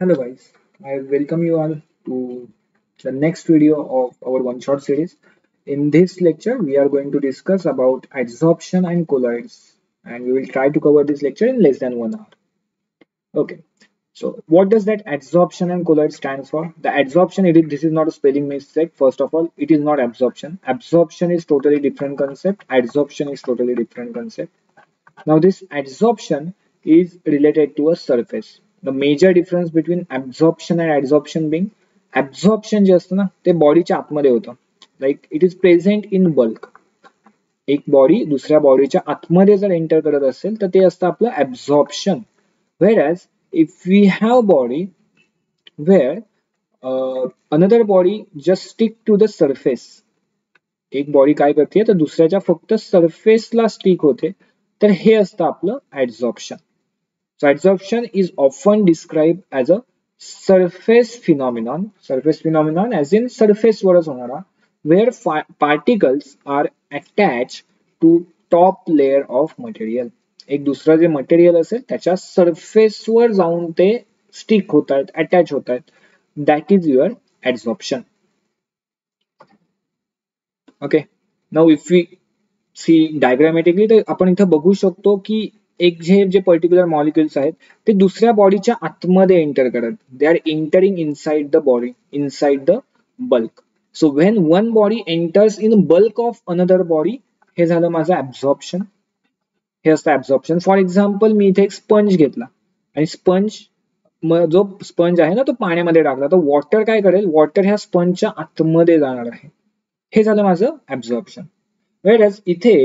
Hello guys, I welcome you all to the next video of our one-shot series. In this lecture, we are going to discuss about adsorption and colloids and we will try to cover this lecture in less than one hour. Okay, so what does that adsorption and colloid stands for? The adsorption, it is, this is not a spelling mistake, first of all, it is not absorption. Absorption is totally different concept, adsorption is totally different concept. Now this adsorption is related to a surface the major difference between absorption and adsorption being absorption जे असतं ना ते बॉडीच्या आतमध्ये होतं like it is present in bulk एक body दुसऱ्या बॉडीच्या आतमध्ये जर एंटर करत असेल तर ते असतं आपलं absorption whereas if we have body where another body just stick to the surface एक बॉडी काय करते तर दुसऱ्याच्या फक्त सरफेसला स्टिक होते तर हे असतं आपलं absorption So adsorption is often described as a surface phenomenon, surface phenomenon as in surface वरच where particles are attached to top layer of material. एक दुसरं जे मटेरियल असेल त्याच्या सरफेसवर जाऊन ते स्टिक होत आहेत अटॅच होत आहेत that is your adsorption okay now if we see diagrammatically तर आपण इथं बघू शकतो की एक जे पर्टिक्युलर मॉलिक्युल्स आहेत ते दुसऱ्या बॉडीच्या आतमध्ये एंटर करत they are entering inside the body inside the bulk so when one body enters in bulk of another body हे झालं माझं ऍब्झॉर्प्शन हे असतं ऍब्झॉर्प्शन फॉर एक्झाम्पल मी इथे एक स्पंज घेतला आणि स्पंज जो स्पंज आहे ना तो पाण्यामध्ये टाकला तर वॉटर काय करेल वॉटर ह्या स्पंजच्या आतमध्ये जाणार आहे हे झालं माझं ऍब्झॉर्प्शन वेट इथे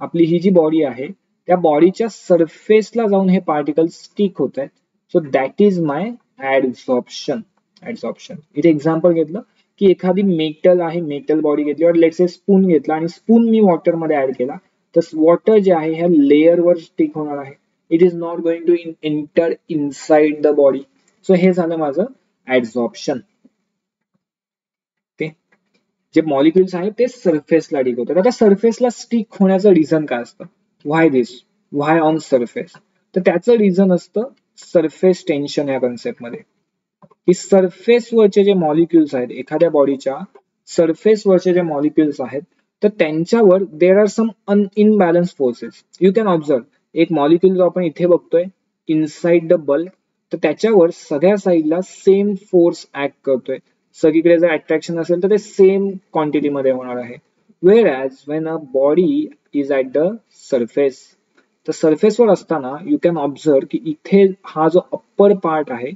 आपली ही जी बॉडी आहे त्या बॉडीच्या सरफेसला जाऊन हे पार्टिकल स्टिक होत आहेत so that is my adsorption adsorption इथे एक्झाम्पल घेतलं की एखादी मेटल आहे मेटल बॉडी घेतली और लेट्स स्पून घेतला आणि स्पून मी वॉटर मध्ये ऍड केला तर वॉटर जे आहे ह्या वर स्टिक होणार आहे it is not going to enter inside the body so हे झालं माझं ते जे मॉलिक्युल्स आहेत ते सरफेसला डिक होतात आता सरफेसला स्टिक होण्याचं रिझन काय असतं व्हाय दिस व्हाय ऑन सरफेस तर त्याचं रिझन असतं सरफेस टेन्शन या कॉन्सेप्टमध्ये की सरफेसवरचे जे मॉलिक्युल्स आहेत एखाद्या बॉडीच्या सरफेसवरचे जे मॉलिक्युल्स आहेत तर त्यांच्यावर there are some un imbalance forces you can observe एक मॉलिक्युल जो आपण इथे बघतोय इनसाइड द बल्ब तर त्याच्यावर सगळ्या साईडला सेम फोर्स ऍक्ट करतोय सगळीकडे जर अट्रॅक्शन असेल तर ते सेम क्वांटिटीमध्ये होणार आहे whereas when a body is at the surface. The surface वर असताना you can observe कि इथे हा जो upper part आहे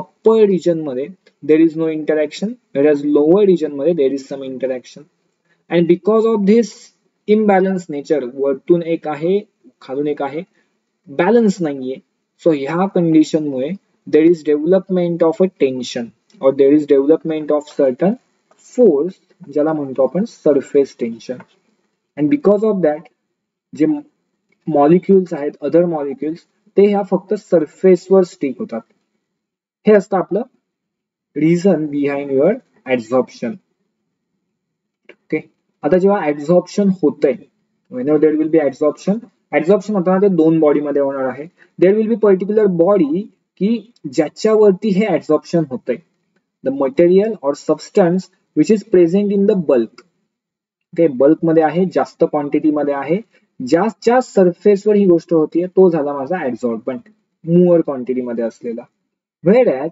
upper region where there is no interaction whereas lower region मध्ये there is some interaction and because of this imbalance nature वरतून एक आहे खालून एक आहे balance नाहीये so ह्या condition मुळे there is development of a tension or there is development of certain force ज्याला म्हणतो आपण surface tension and because of that जे मॉलिक्युल्स आहेत अदर मॉलिक्युल्स ते ह्या फक्त सरफेसवर स्टिक होतात हे असतं आपलं reason behind your absorption okay आता जेव्हा ऍब्झॉर्प्शन होतंय there will be absorption adsorption होताना ते दोन बॉडीमध्ये होणार आहे there will be particular body की ज्याच्यावरती हे ऍब्झॉर्प्शन होतंय the material or substance which is present in the bulk ते बल्कमध्ये आहे जास्त क्वांटिटीमध्ये आहे ज्याच्या वर ही गोष्ट होतीये तो झाला माझा ऍडझॉर्बंट मुअर मध्ये असलेला व्हेर ॲज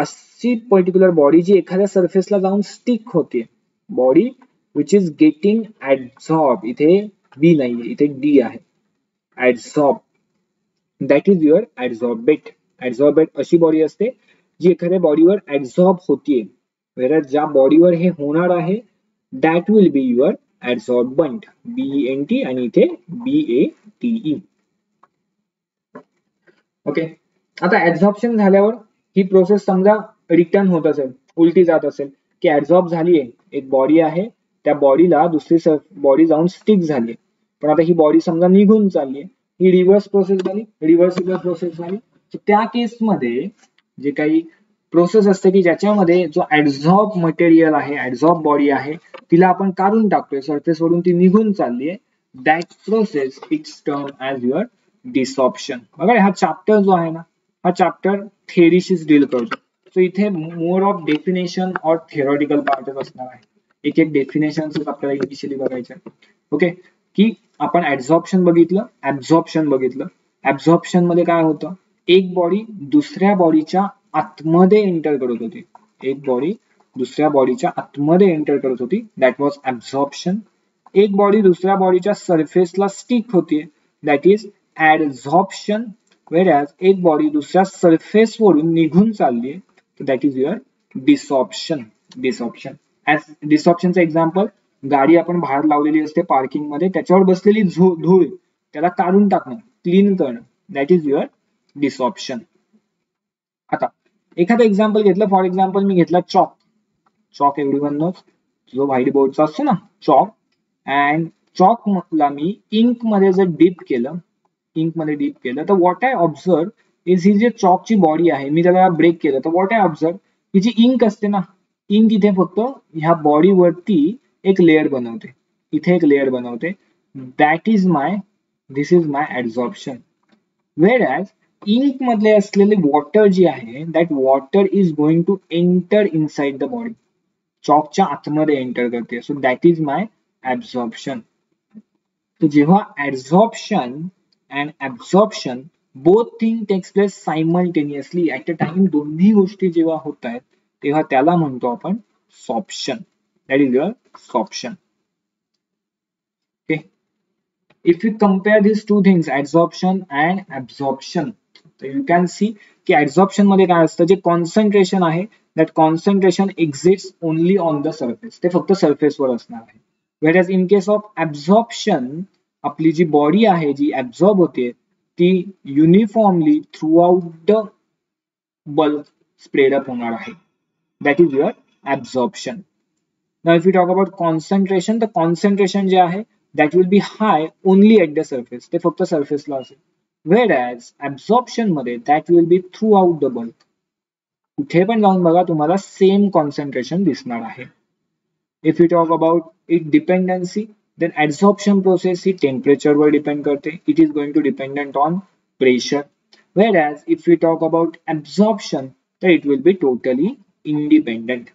अशी पर्टिक्युलर बॉडी जी एखाद्या सरफेसला जाऊन स्टिक होते body which is getting adsorb इथे बी नाहीये इथे डी आहे adsorb that is your adsorbate adsorbate अशी बॉडी असते जी एखाद्या बॉडीवर ऍडझॉर्ब होतीये वेळ ज्या बॉडीवर हे होणार आहे that will be your adsorbent B E N आणि इथे बी ए टीई ओके आता ऍडझॉर्प्शन झाल्यावर ही प्रोसेस समजा रिटर्न होत असेल उलटी जात असेल की ऍडझॉर्ब झालीये एक बॉडी आहे त्या बॉडीला दुसरी बॉडी जाऊन स्टिक झाली पण आता ही बॉडी समजा निघून चालली ही रिव्हर्स प्रोसेस झाली रिव्हर्सिबल प्रोसेस झाली त्या केसमध्ये जे काही प्रोसेस असते की ज्याच्यामध्ये जो ऍडझॉर्ब मटेरियल आहे ऍडझॉर्ब बॉडी आहे तिला आपण काढून टाकतोय सोडून ती निघून चालली आहे that process it's term as your desorption बघा हा चॅप्टर जो आहे ना हा चॅप्टर थेरीशीच डील करतो सो इथे more of definition or theoretical part असणार आहे एक एक डेफिनेशन आपल्याला इनिशियली आहे ओके की आपण ऍब्झॉर्प्शन बघितलं ऍब्झॉर्प्शन बघितलं ऍब्झॉर्प्शन मध्ये काय होतं एक बॉडी दुसऱ्या बॉडीच्या आतमध्ये एंटर करत होती एक बॉडी दुसऱ्या बॉडीच्या आतमध्ये एंटर करत होती दॅट वॉज ऍब्झॉर्प्शन एक बॉडी दुसऱ्या बॉडीच्या सरफेसला स्टिक होती that is adsorption whereas body दुसऱ्या सरफेसवरून निघून चालली तर that is your desorption desorption as डिसऑप्शनचं एक्झाम्पल गाडी आपण बाहेर लावलेली असते पार्किंग मध्ये त्याच्यावर बसलेली धूळ त्याला काढून टाकणं क्लीन करणं दॅट इज युअर डिसऑप्शन आता एखादा एक्झाम्पल घेतलं फॉर एक्झाम्पल मी घेतला चॉक चॉक एवढी वन जो व्हाईट बोर्डचा असतो ना चॉक अँड चॉकला मी इंक मध्ये जर डीप केलं इंक मध्ये डीप केलं तर व्हॉट आय ऑब्झर्व इज ही जे चॉकची बॉडी आहे मी त्याला ब्रेक केलं तर व्हॉट आय ऑब्झर्व ही जी इंक असते ना इंक इथे फक्त ह्या बॉडीवरती एक लेअर बनवते इथे एक लेअर बनवते that is my this is my absorption whereas ink मधले असलेले वॉटर जे आहे that water is going to enter inside the body चॉकच्या आतमध्ये एंटर करते so that is my absorption जेव्हा absorption and absorption both thing takes place simultaneously at a time दोन्ही गोष्टी जेव्हा होत आहेत तेव्हा त्याला म्हणतो आपण sorption that is your sorption okay if you compare this two things absorption and absorption शकतो यू कॅन सी की ऍब्झॉर्प्शन मध्ये काय असतं जे कॉन्सन्ट्रेशन आहे that concentration exist only on the surface ते फक्त सर्फेसवर असणार आहे whereas in case of absorption आपली जी बॉडी आहे जी ऍब्झॉर्ब होते ती uniformly throughout the bulk spread up होणार आहे that is your absorption if you talk about concentration तर कॉन्सन्ट्रेशन जे आहे that will be high only at the surface ते फक्त सर्फेसला असेल whereas absorption मध्ये that will be throughout the bulk कुठे पण जाऊन बघा तुम्हाला सेम कॉन्सन्ट्रेशन दिसणार आहे if you talk about it dependency then absorption process ही टेम्परेचर वर डिपेंड करते it is going to dependent on pressure whereas if you talk about absorption तर it will be totally independent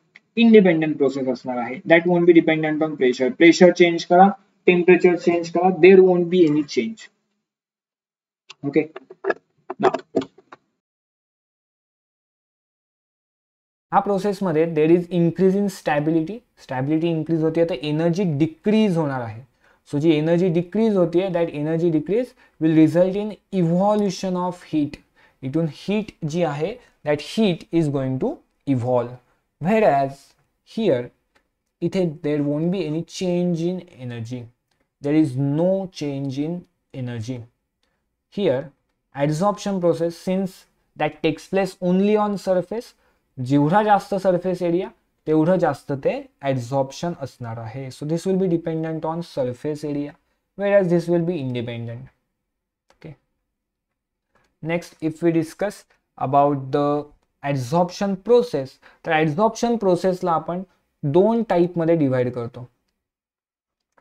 independent process असणार आहे that won't be dependent on pressure pressure change करा temperature change करा there won't be any change Okay. Now, process प्रोसेसमध्ये there is increase in stability stability increase होते तर energy decrease होणार आहे so जी एनर्जी डिक्रीज होते that energy decrease will result in evolution of heat इथून heat जी आहे that heat is going to evolve whereas here इथे there won't be any change in energy there is no change in energy here adsorption process since that takes place only on surface जेवढा जास्त surface area तेवढं जास्त ते adsorption asnar आहे so this will be dependent on surface area whereas this will be independent okay next if we discuss about the adsorption process तर adsorption process ला apan दोन type madhe divide करतो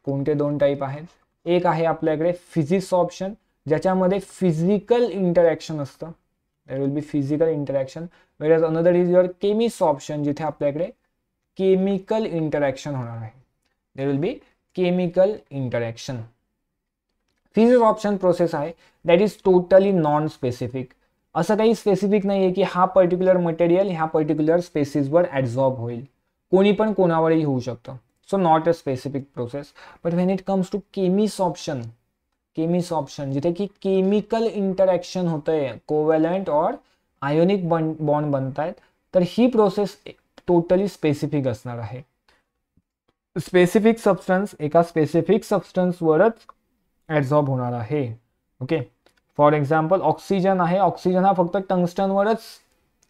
कोणते दोन टाईप आहेत एक आहे आपल्याकडे फिजिक्स ऑप्शन ज्याच्यामध्ये फिजिकल इंटरॅक्शन असतं there will be physical interaction whereas another is your chemisorption जिथे आपल्याकडे केमिकल इंटरॅक्शन होणार आहे there will be chemical interaction physisorption process आहे that is totally non specific असं काही specific नाही आहे की हा पर्टिक्युलर मटेरियल ह्या पर्टिक्युलर स्पेसिसवर ॲब्झॉर्ब होईल कोणी पण कोणावरही होऊ शकतं so not a specific process but when it comes to chemisorption chemisorption जिथे की केमिकल इंटरॅक्शन आहे कोवेलंट और आयोनिक बॉन्ड बनतायत तर ही प्रोसेस टोटली स्पेसिफिक असणार आहे स्पेसिफिक सबस्टन्स एका स्पेसिफिक सबस्टन्सवरच ॲडझॉर्ब होणार आहे ओके फॉर एक्झाम्पल ऑक्सिजन आहे ऑक्सिजन हा फक्त टंगस्टनवरच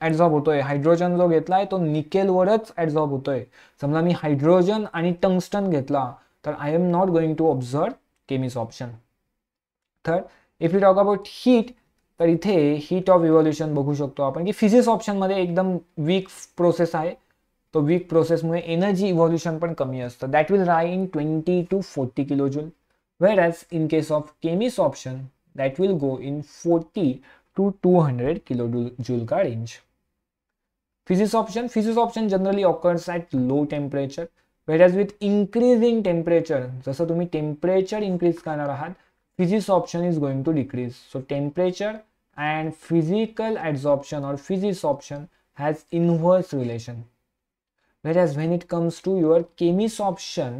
ॲब्झॉर्ब होतोय हायड्रोजन जो आहे तो निकेलवरच ॲब्झॉर्ब होतोय समजा मी हायड्रोजन आणि टंगस्टन घेतला तर I am not going to observe chemisorption third if you talk about heat तर इथे हीट ऑफ इव्हॉल्युशन बघू शकतो आपण की फिजिक्स ऑप्शनमध्ये एकदम वीक प्रोसेस आहे तो वीक प्रोसेसमुळे एनर्जी इव्हॉल्युशन पण कमी असतं that will lie in twenty to forty kilo joule whereas in case of chemisorption that will go in forty to two hundred kilo joule का range option option option generally occurs low temperature where temperature with with in temperature जसं तुम्ही temperature increase करणार आहात physics option is going to decrease. So temperature and physical adsorption or physics option has inverse relation. Whereas when it comes to your chemis option,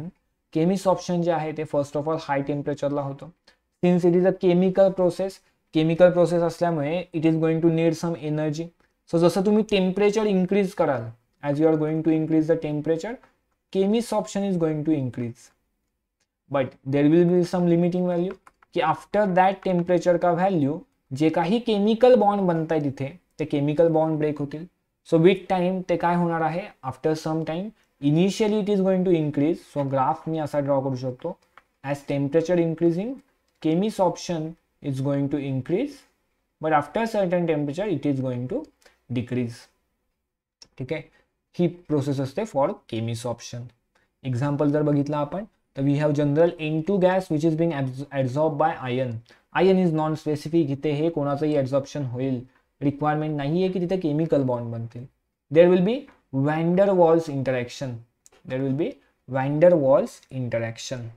chemisorption जे आहे ते first of all high टेम्परेचरला होतं since it is a chemical process chemical process असल्यामुळे it is going to need some energy so जसं तुम्ही temperature increase कराल as you are going to increase the temperature chemisorption is going to increase but there will be some limiting value की after that temperature का value जे काही chemical bond बनत आहे तिथे ते केमिकल बॉन्ड ब्रेक होतील सो विथ टाईम ते काय होणार आहे after some time initially it is going to increase so graph मी असा ड्रॉ करू शकतो as temperature increasing chemisorption is going to increase but after certain temperature it is going to decrease ठीक आहे ही प्रोसेस असते for chemisorption example जर बघितला आपण तर we we general general to gas which is being absorb bye ion ion is non specific इथे हे कोणाचंही ॲब्झॉर्प्शन होईल रिक्वायरमेंट नाही आहे की तिथे केमिकल बॉन्ड बनतील there will be van der Waals interaction there will be van der Waals interaction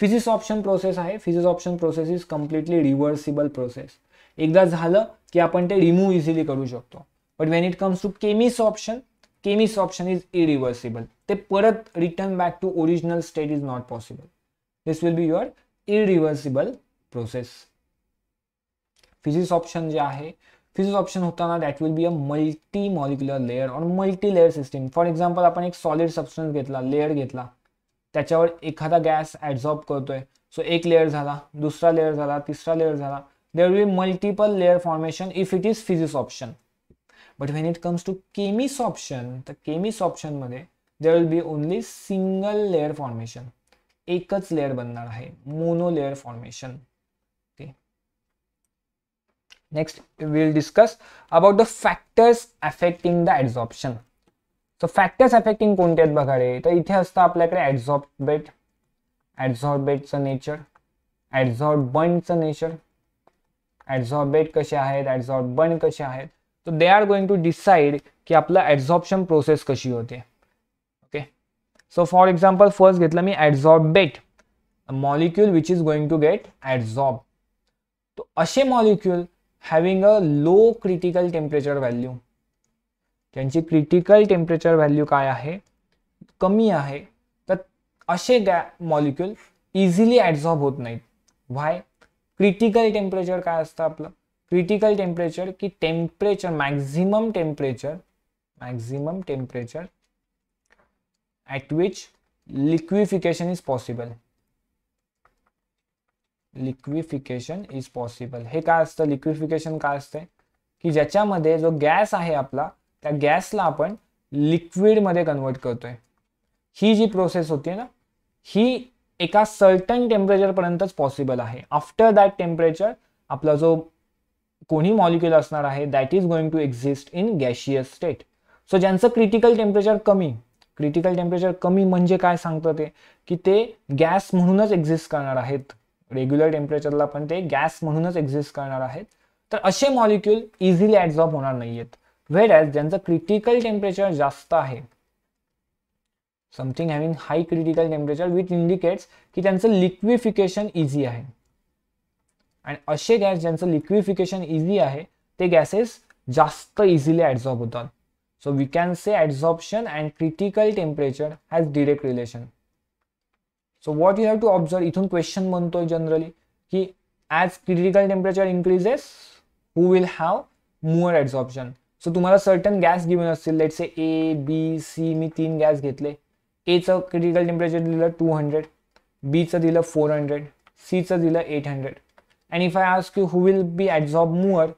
physisorption process आहे physisorption process is completely reversible process एकदा झालं की आपण ते रिमूव्ह इझिली करू शकतो but when it comes to chemisorption chemisorption is irreversible ते परत return back to original state is not possible this will be your irreversible process physisorption जे आहे फिजिक्स ऑप्शन होताना that will be a multi molecular layer or multi layer system for example आपण एक solid substance घेतला layer घेतला त्याच्यावर एखादा gas ऍडझॉर्ब करतोय सो एक लेअर झाला दुसरा लेअर झाला तिसरा लेअर झाला there will multiple layer formation if it is physisorption but when it comes to chemisorption तर केमिस ऑप्शनमध्ये there will be only single layer formation एकच लेअर बनणार आहे mono layer formation okay next will discuss about the factors affecting the adsorption तर factors affecting कोणते आहेत बघा रे तर इथे असतं आपल्याकडे ॲडझॉर्बेट ॲडझॉर्बेटचं नेचर बंडचं नेचर ॲडझॉर्बेट कसे आहेत बंड कसे आहेत तर they are going to decide की आपलं ॲडझॉप्शन प्रोसेस कशी होते okay so for example first घेतलं मी adsorbate molecule which is going to get adsorb तो असे molecule having a low critical temperature value त्यांची क्रिटिकल टेम्परेचर व्हॅल्यू काय आहे कमी आहे तर असे गॅ मॉलिक्युल इझिली ॲडझॉर्ब होत नाहीत व्हाय क्रिटिकल टेम्परेचर काय असतं आपलं क्रिटिकल टेम्परेचर की temperature maximum temperature maximum temperature at which liquefaction is possible liquefaction is possible हे काय असतं लिक्विफिकेशन काय असतंय की ज्याच्यामध्ये जो गॅस आहे आपला त्या गॅसला आपण लिक्विडमध्ये कन्वर्ट करतोय ही जी प्रोसेस होती ना ही एका सर्टन टेम्परेचरपर्यंतच पॉसिबल आहे आफ्टर दॅट टेम्परेचर आपला जो कोणी मॉलिक्युल असणार आहे that is going to exist in gaseous state so ज्यांचं क्रिटिकल टेम्परेचर कमी क्रिटिकल टेम्परेचर कमी म्हणजे काय सांगतं ते की ते गॅस म्हणूनच एक्झिस्ट करणार आहेत रेग्युलर टेम्परेचरला पण ते गॅस म्हणूनच एक्झिस्ट करणार आहेत तर असे मॉलिक्युल इझिली ॲडझॉर्ब होणार नाही आहेत वेड ॲज ज्यांचं क्रिटिकल टेम्परेचर जास्त आहे something having high critical temperature with indicates की त्यांचं लिक्विफिकेशन इझी आहे आणि असे गॅस ज्यांचं लिक्विफिकेशन इझी आहे ते गॅसेस जास्त इझिली ॲडझॉर्ब होतात so we can say adsorption and critical temperature has direct relation so what you have to observe इथून क्वेश्चन म्हणतो जनरली की as critical temperature increases who will have more adsorption so तुम्हाला certain gas given असतील let say A B C मी तीन gas घेतले एचं critical temperature दिलं टू हंड्रेड बीचं दिलं फोर हंड्रेड सीचं दिलं eight hundred And if I ask you who will be absorbed more,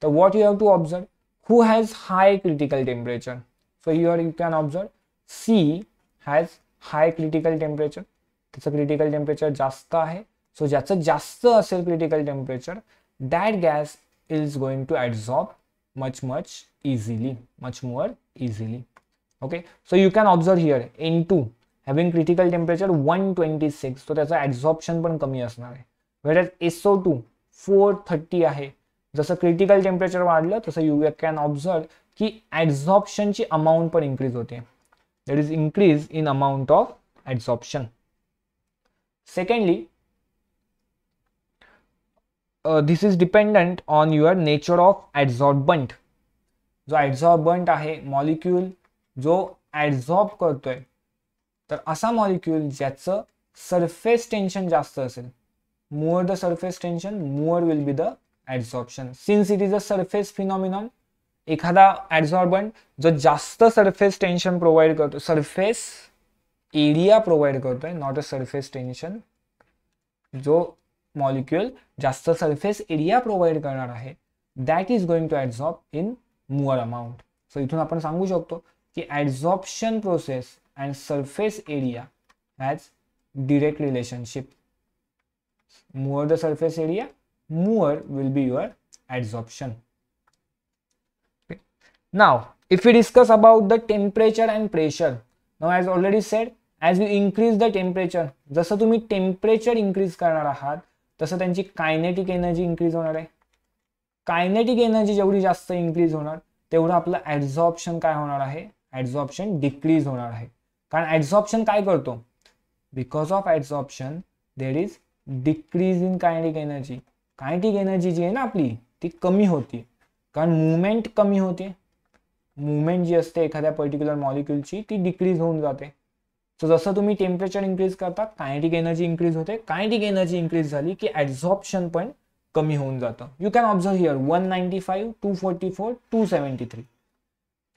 the what you have to observe, who has high critical temperature? So here you can observe C has high critical temperature. That's a critical temperature jasta hai. So that's a jasta acid critical temperature. That gas is going to absorb much, much easily, much more easily. Okay. So you can observe here N2 having critical temperature 126. So that's a absorption pan kami asana hai. व्हेरज एसो two four thirty आहे जसं critical temperature वाढलं तसं you can observe की ॲडझॉप्शनची amount पण increase होते that is increase in amount of adsorption secondly this is dependent on your nature of adsorbent जो ॲडझॉर्बंट आहे मॉलिक्यूल जो ॲडझॉर्ब करतोय तर असा मॉलिक्यूल ज्याचं सरफेस टेन्शन जास्त असेल more the surface tension more will be the adsorption since it is a surface phenomenon एखादा ॲडझॉर्बंट जो जास्त सरफेस टेन्शन प्रोव्हाइड करतो सरफेस एरिया प्रोव्हाइड करतोय नॉट अ सरफेस टेन्शन जो मॉलिक्युल जास्त सरफेस एरिया प्रोव्हाइड करणार आहे that is going to adsorb in more amount so इथून आपण सांगू शकतो की adsorption process and surface area has direct relationship more the surface area more will be your adsorption now if you discuss about the temperature and pressure no as already already as you increase the temperature जसं तुम्ही temperature increase करणार आहात तसं त्यांची kinetic energy increase होणार आहे kinetic energy जेवढी जास्त इन्क्रीज होणार तेवढं आपलं ॲड्झॉर्प्शन काय होणार आहे ॲड्झॉर्प्शन डिक्रीज होणार आहे कारण ॲड्झॉर्प्शन काय करतो because of adsorption there is decrease in kinetic energy kinetic energy जी आहे ना आपली ती कमी होती कारण मुवमेंट कमी होते मुवमेंट जी असते एखाद्या पर्टिक्युलर मॉलिक्युलची ती डिक्रीज होऊन जाते सो जसं तुम्ही टेम्परेचर इन्क्रीज करता कायनेटिक एनर्जी इन्क्रीज होते कायनेटिक एनर्जी इन्क्रीज झाली की ॲडझॉप्शन पण कमी होऊन जातं you can observe here one ninety five two forty four two seventy three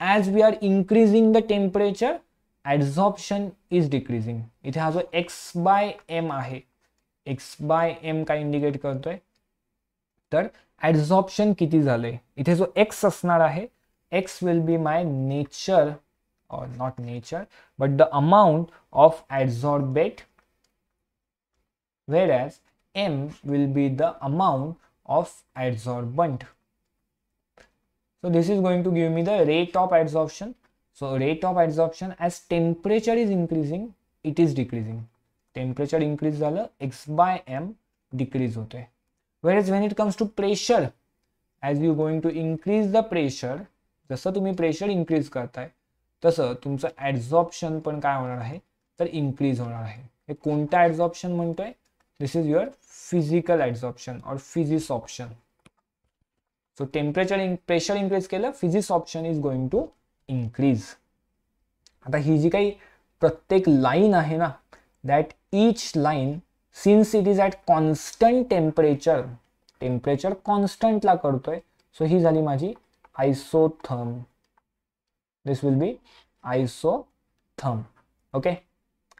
as we are increasing the temperature adsorption is decreasing इथे हा जो एक्स बाय एम आहे एक्स बाय एम का इंडिकेट करते है तर एड्सॉप्शन किती झाले जो एक्स असणार X will be my nature और not nature but the amount of adsorbate whereas M will be the amount of adsorbent so this is going to give me the rate of adsorption so rate of adsorption as temperature is increasing it is decreasing temperature increase झालं X by M decrease होतोय whereas when it comes to pressure as you going to increase the pressure जसं तुम्ही pressure increase करताय तसं तुमचं ॲड्झॉप्शन पण काय होणार आहे तर इन्क्रीज होणार आहे हे कोणतं ॲड्झॉप्शन म्हणतोय this is your physical adsorption और physisorption so temperature in pressure increase केलं physisorption is going to increase आता ही जी काही प्रत्येक लाईन आहे ना that each line since it is at constant temperature temperature कॉन्स्टंटला करतोय सो ही झाली माझी आयसोथम दिस विल बी आयसोथम ओके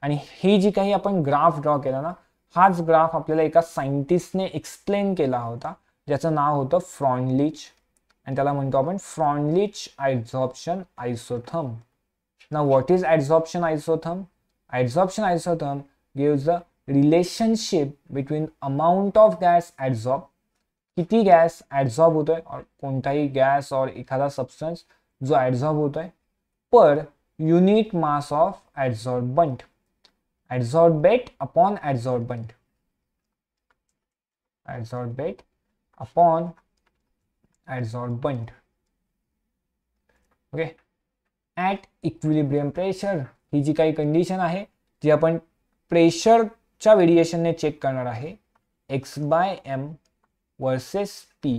आणि ही जी काही आपण ग्राफ ड्रॉ केला ना हाच ग्राफ आपल्याला एका सायंटिस्टने एक्सप्लेन केला होता ज्याचं नाव होतं फ्रॉनलिच आणि त्याला म्हणतो आपण फ्रॉनलिच ॲडझॉप्शन आयसोथम ना what is adsorption isotherm adsorption isotherm gives the relationship between amount of gas adsorbed किती गॅस होता है और ही गैस और एखादा सब्सटेंस जो होता है per unit mass of adsorbent adsorbate upon adsorbent adsorbate upon adsorbent okay at equilibrium pressure ही जी का कंडीशन है जी अपन प्रेशरच्या व्हेरिएशनने चेक करणार आहे X by M versus P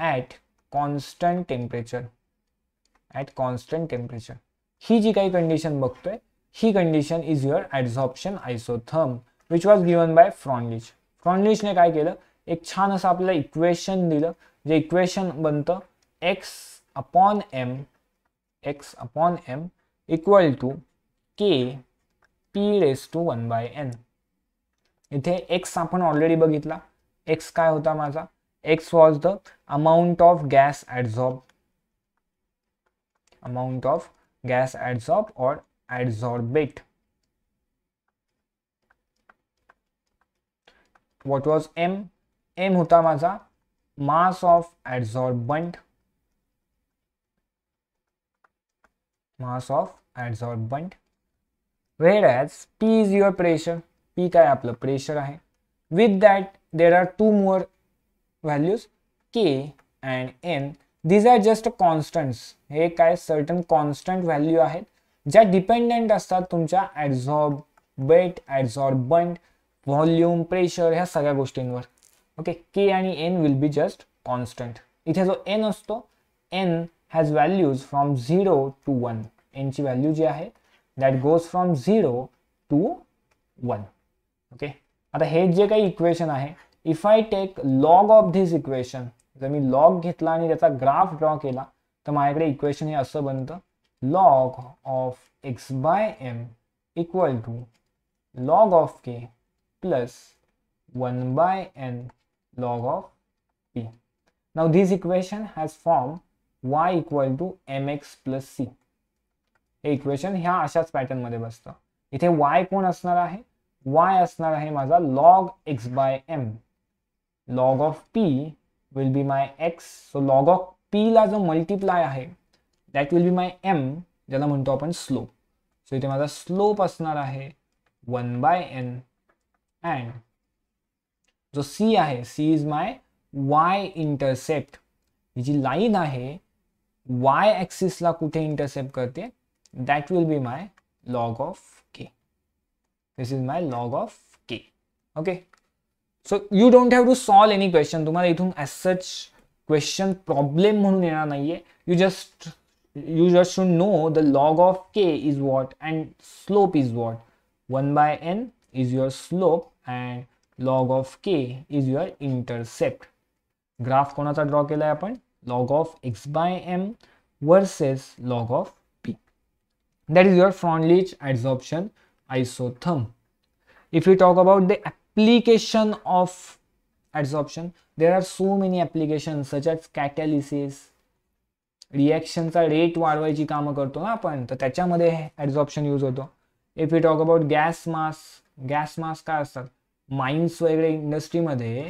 at constant temperature at constant temperature ही जी काही कंडिशन बघतोय ही condition is your adsorption isotherm which was given by Freundlich फ्रॉनलिचने काय केलं एक छान असं आपलं इक्वेशन दिलं जे इक्वेशन बनतं X upon M X upon M equal to K P raise to one by N इथे एक्स अपन ऑलरेडी बगित एक्स का होता माझा X was the amount of gas adsorb amount of gas adsorb और adsorbate what was M M होता माझा mass of adsorbent mass of adsorbent whereas P is your pressure P काय आपलं प्रेशर आहे with that there are two more values K and N these are just constants हे काय certain constant value आहेत ज्या डिपेंडेंट असतात तुमच्या ॲडझॉर्ब बेट ॲडझॉर्बंट व्हॉल्यूम प्रेशर ह्या सगळ्या गोष्टींवर ओके के आणि N will be just constant इथे जो एन असतो N has values from zero to one एनची व्हॅल्यू जी आहे that goes from zero to one okay आता हे जे काही इक्वेशन आहे if I take log of this equation जर मी लॉग घेतला आणि त्याचा ग्राफ ड्रॉ केला तर माझ्याकडे इक्वेशन हे असं बनतं log of X by M equal to log of K plus one by N log of P now this equation has form Y equal to M X plus C हे equation ह्या अशाच पॅटर्नमध्ये बसतं इथे Y कोण असणार आहे Y असणार आहे माझा log X by M log of P will be my X so log of पीला जो मल्टिप्लाय आहे that will be my M ज्याला म्हणतो आपण स्लोप सो इथे माझा स्लोप असणार आहे वन बाय एन अँड जो सी आहे C is my Y intercept ही जी लाईन आहे वाय ॲक्सिसला कुठे इंटरसेप्ट करते that will be my log of k. This is my log of k. Okay. So you don't have to solve any question तुम्हाला इथून as such question problem म्हणून येणार नाहीये you just you just should know the log of K is what and slope is what one by N is your slope and log of K is your intercept graph कोणाचा draw केलाय आपण log of X by M versus log of that is your front leach adsorption isotherm if we talk about the application of adsorption there are so many applications such as catalysis रिॲक्शनचा rate वाढवायची कामं करतो ना आपण तर त्याच्यामध्ये adsorption use होतो if you talk about gas mass gas mass काय असतात माइन्स वगैरे इंडस्ट्रीमध्ये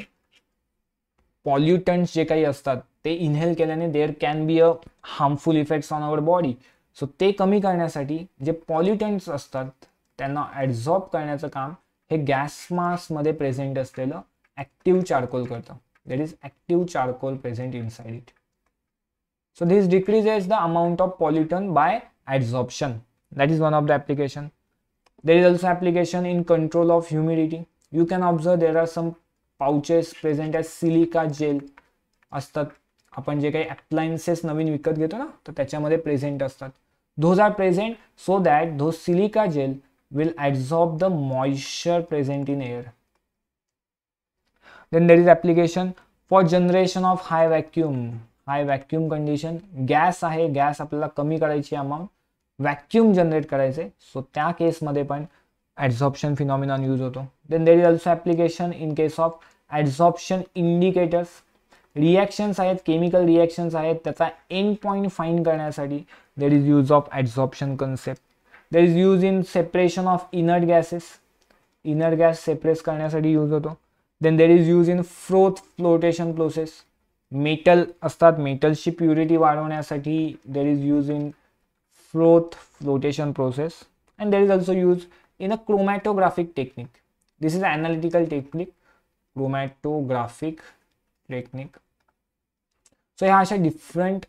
पॉल्युटंट्स जे काही असतात ते इन्हेल केल्याने there can be a harmful effects on our body so ते कमी करण्यासाठी जे पॉल्युटंट्स असतात त्यांना ॲडझॉर्ब करण्याचं काम हे गॅस मासमध्ये प्रेझेंट असलेलं ॲक्टिव्ह चारकोल करतं that is active charcoal present inside it so this decreases the amount of pollutant by adsorption that is one of the application there is also application in control of humidity you can observe there are some pouches present as silica gel असतात आपण जे काही appliances नवीन विकत घेतो ना तर त्याच्यामध्ये present असतात those are present so that those silica gel will absorb the moisture present in air then there is application for generation of high vacuum high vacuum condition gas hai gas apala kami karaychi amount vacuum generate karayche so tya case madhe pan adsorption phenomenon use hoto then there is also application in case of adsorption indicators reactions आहेत chemical reactions आहेत त्याचा end point find करण्यासाठी there is use of adsorption concept there is use in separation of inert gases inert gas separate करण्यासाठी use होतो then there is use in froth flotation process metal असतात मेटलची purity वाढवण्यासाठी there is use in froth flotation process and there is also use in a chromatographic technique this is analytical technique chromatographic technique so ह्या अशा different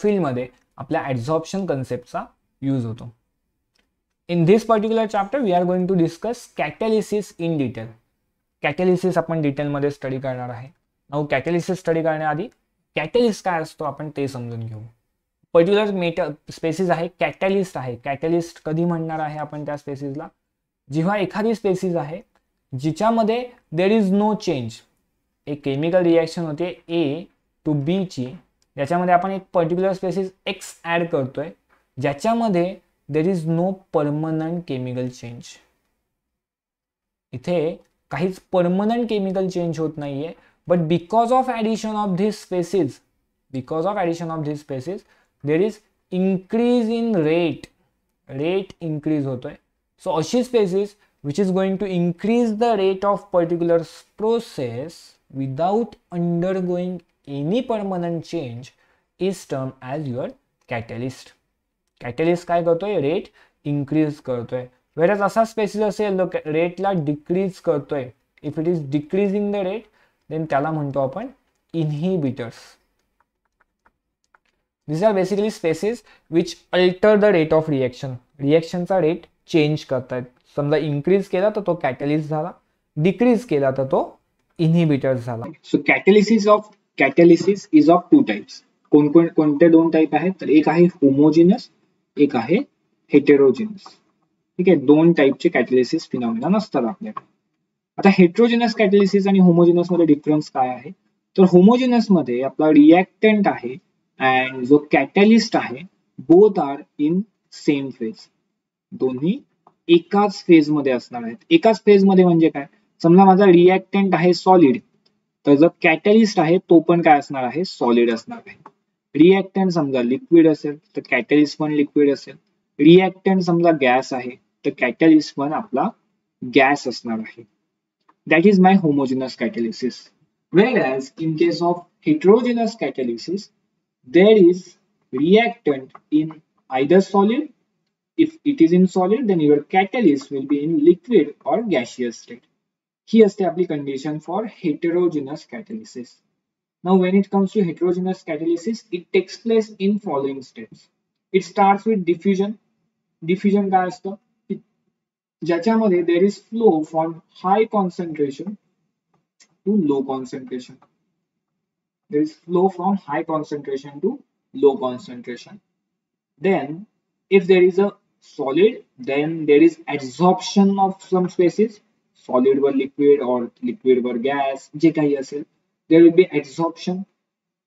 फील्डमध्ये आपल्या adsorption कन्सेप्टचा use होतो in this particular chapter we are going to discuss catalysis in detail catalysis आपण डिटेलमध्ये study करणार आहे नऊ कॅटॅलिसिस स्टडी करण्याआधी कॅटॅलिस्ट काय असतो आपण ते समजून घेऊ पर्टिक्युलर मेट स्पेसिस आहे कॅटॅलिस्ट आहे कॅटॅलिस्ट कधी म्हणणार आहे आपण त्या स्पेसिसला जेव्हा एखादी स्पेसिस आहे जिच्यामध्ये देर इज नो चेंज एक केमिकल रिॲक्शन होते ए टू बीची ज्याच्यामध्ये आपण एक पर्टिक्युलर स्पेसिस एक्स ॲड करतोय आहे ज्याच्यामध्ये there is no permanent chemical change इथे काहीच परमनंट केमिकल चेंज होत नाही आहे but because of addition of this species because of addition of this species there is increase in rate rate increase होतोय so अशी species which is going to increase the rate of particular process without undergoing any permanent change is termed as your catalyst. Catalyst काय करतोय rate increase करतोय whereas असा species असेल तो रेटला decrease करतोय if it is decrease in the rate then त्याला म्हणतो आपण inhibitors this are basically species which alter the rate of reaction रिएक्शनचा रेट चेंज करतायत समजा इन्क्रीज केला तर तो कॅटलिस्ट झाला डिक्रीज केला तर तो इनहिबिटर झाला so catalysis of catalysis is of two types कोणकोण कोणते दोन टाइप आहेत तर एक आहे होमोजिनस एक आहे हेटेरोजिनस ठीक आहे दोन टाइपचे कॅटलिसिस फिनॉमिना नसतात आपल्याकडे आता हेट्रोजिनस कॅटलिसिस आणि होमोजिनस मध्ये डिफरन्स काय आहे तर होमोजिनस मध्ये आपला रिएक्टेंट आहे अँड जो कॅटलिस्ट आहे both are in same phase दोन्ही एकाच फेज मध्ये असणार आहेत एकाच फेज मध्ये म्हणजे काय समजा माझा रिॲक्टेंट आहे सॉलिड तर जो कॅटलिस्ट आहे तो पण काय असणार आहे सॉलिड असणार आहे रिॲक्टेंट समजा लिक्विड असेल तर कॅटलिस्ट पण लिक्विड असेल रिॲक्टेंट समजा गॅस आहे तर कॅटलिस्ट पण आपला गॅस असणार आहे that is my homogeneous catalysis well as in case of heterogeneous catalysis there is reactant in either solid if it is in solid then your catalyst will be in liquid or gaseous state he established condition for heterogeneous catalysis. Now, when it comes to heterogeneous catalysis, it takes place in following steps. It starts with diffusion. Diffusion काय असतं? ज्याच्यामध्ये there is flow from high concentration to low concentration. There is flow from high concentration to low concentration. Then, if there is a solid, then there is adsorption of some spaces solid वर liquid or liquid वर gas जे काही असेल there will be absorption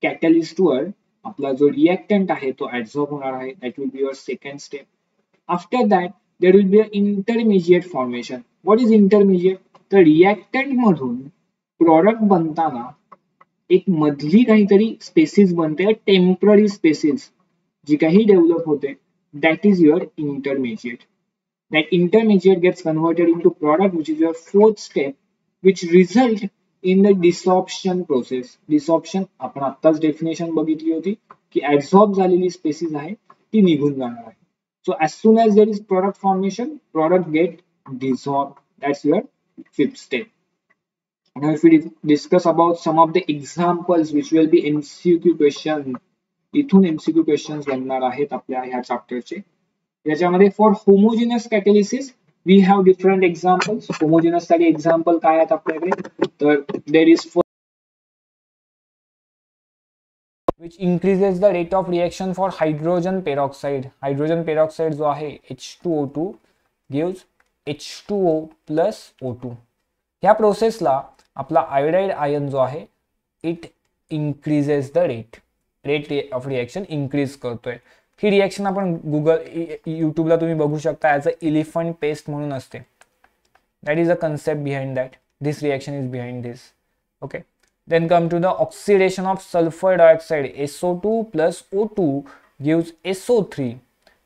catalyst वर आपला जो reactant आहे तो ऍब्झॉर्ब होणार आहे that will be your second step after that there will be a intermediate formation what is intermediate तर रिएक्टंट मधून प्रॉडक्ट बनताना एक मधली काहीतरी स्पेसिस बनते टेम्पररी स्पेसिस जी काही डेव्हलप होते that is your intermediate that intermediate gets converted into product which is your fourth step which result in the desorption process desorption आपण आताच definition बघितली होती की adsorb झालेली species आहे ती निघून जाणार आहे so as soon as there is product formation product get desorbed that's your fifth step now if we discuss about some of the examples which will be mcq question इथून mcq questions बनणार आहेत आपल्या ह्या chapter चे याच्यामध्ये for homogeneous catalysis we have different examples homogeneous साठी example काय आहेत आपल्याकडे तर there is for which increases the rate of reaction for hydrogen peroxide hydrogen peroxide जो आहे H two O two gives H two O plus O two ह्या प्रोसेसला आपला आयोडाईड आयन जो आहे it increases the rate rate of reaction increase करतोय ही reaction आपण गुगल युट्यूबला तुम्ही बघू शकता ॲज अ इलिफंट पेस्ट म्हणून असते that is a concept behind that this reaction is behind this okay then come to the oxidation of sulphur dioxide SO two plus O two gives SO three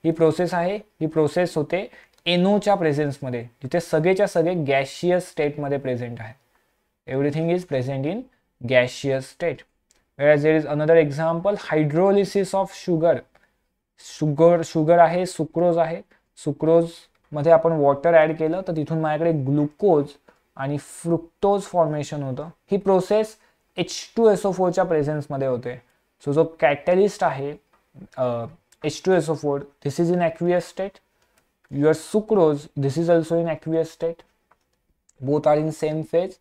ही process आहे ही process होते एनओच्या प्रेझेन्समध्ये जिथे सगळेच्या सगळे gaseous स्टेटमध्ये present आहे everything is present in gaseous state well there is another example hydrolysis of sugar sugar sugar आहे sucrose आहे सुक्रोजमध्ये आपण वॉटर ॲड केलं तर तिथून माझ्याकडे ग्लुकोज आणि फ्रुक्टोज फॉर्मेशन होतं ही प्रोसेस एच टू एसओ फोरच्या प्रेझेन्समध्ये होते सो जो कॅटलिस्ट आहे H two SO four this is in aqueous state your sucrose this is also in aqueous state both are in same phase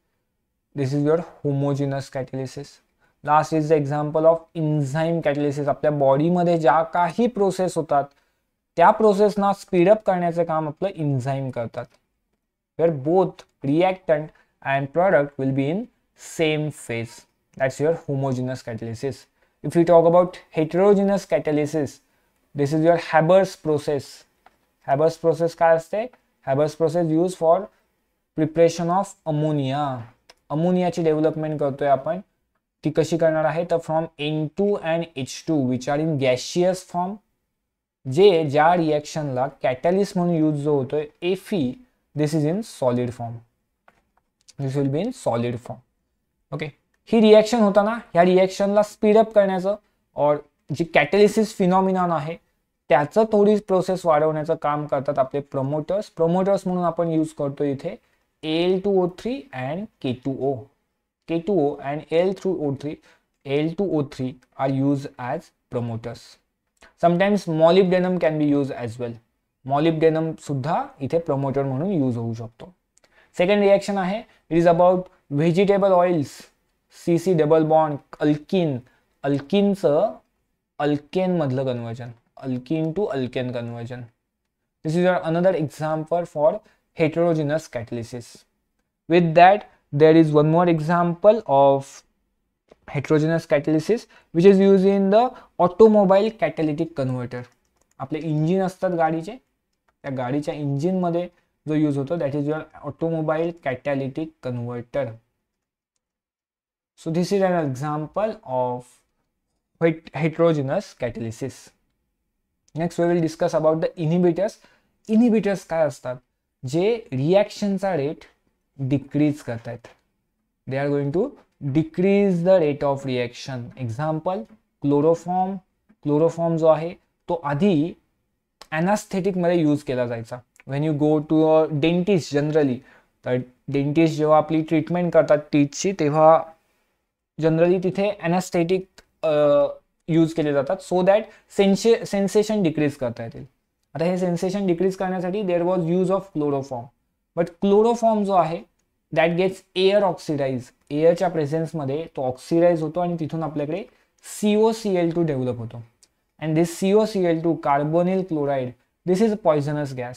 this is your homogeneous catalysis last is the example of enzyme catalysis आपल्या बॉडीमध्ये ज्या काही process होतात त्या प्रोसेसना speedup करण्याचं काम आपलं enzyme करतात where both reactant and product will be in same phase that's your homogeneous catalysis if you talk about heterogeneous catalysis this is your Haber's process Haber's process काय असते Haber's process use for preparation of ammonia अमोनियाची development करतोय आपण ती कशी करणार आहे तर from N two and H two which are in gaseous form जे ज्या रिॲक्शनला कॅटॅलिस्ट म्हणून यूज जो होतोय एफी दिस is in solid form this will be in solid form okay ही रिॲक्शन होताना ह्या रिॲक्शनला स्पीडअप करण्याचं और जी कॅटॅलिसिस फिनॉमिनॉन आहे त्याचं थोडी प्रोसेस वाढवण्याचं काम करतात आपले प्रमोटर्स प्रमोटर्स म्हणून आपण यूज करतो इथे L two O three and K two O K2O and Al3O3, Al2O3 are used as promoters. Sometimes molybdenum can be used as well. Molybdenum सुद्धा इथे प्रमोटर म्हणून यूज होऊ शकतो सेकंड रिॲक्शन आहे it is about vegetable oils C C double bond alkene अल्किनचं अल्केनमधलं conversion alkene to alkane conversion this is another example for heterogeneous catalysis with that there is one more example of heterogeneous catalysis which is used in the automobile catalytic converter आपले engine असतात गाडीचे त्या गाडीच्या इंजिनमध्ये जो use होतो that is your automobile catalytic converter so this is an example heterogeneous catalysis. Next, we will discuss about the inhibitors. Inhibitors काय असतात जे रिॲक्शनचा rate डिक्रीज करत आहेत they are going to decrease the rate of reaction example chloroform chloroform जो आहे तो आधी ॲनास्थेटिकमध्ये यूज केला जायचा when you go to a dentist generally तर डेंटिस्ट जेव्हा आपली ट्रीटमेंट करतात टीथची तेव्हा जनरली तिथे ॲनास्थेटिक यूज केले जातात so that sense sensation decrease करता येतील आता हे सेन्सेशन डिक्रीज करण्यासाठी there was use of chloroform but chloroform जो आहे दॅट गेट्स एअर ऑक्सिडाईज एअरच्या प्रेझेन्समध्ये तो ऑक्सिडाईज होतो आणि तिथून आपल्याकडे CO C L two develop होतो and this CO C L two carbonyl chloride this is a poisonous gas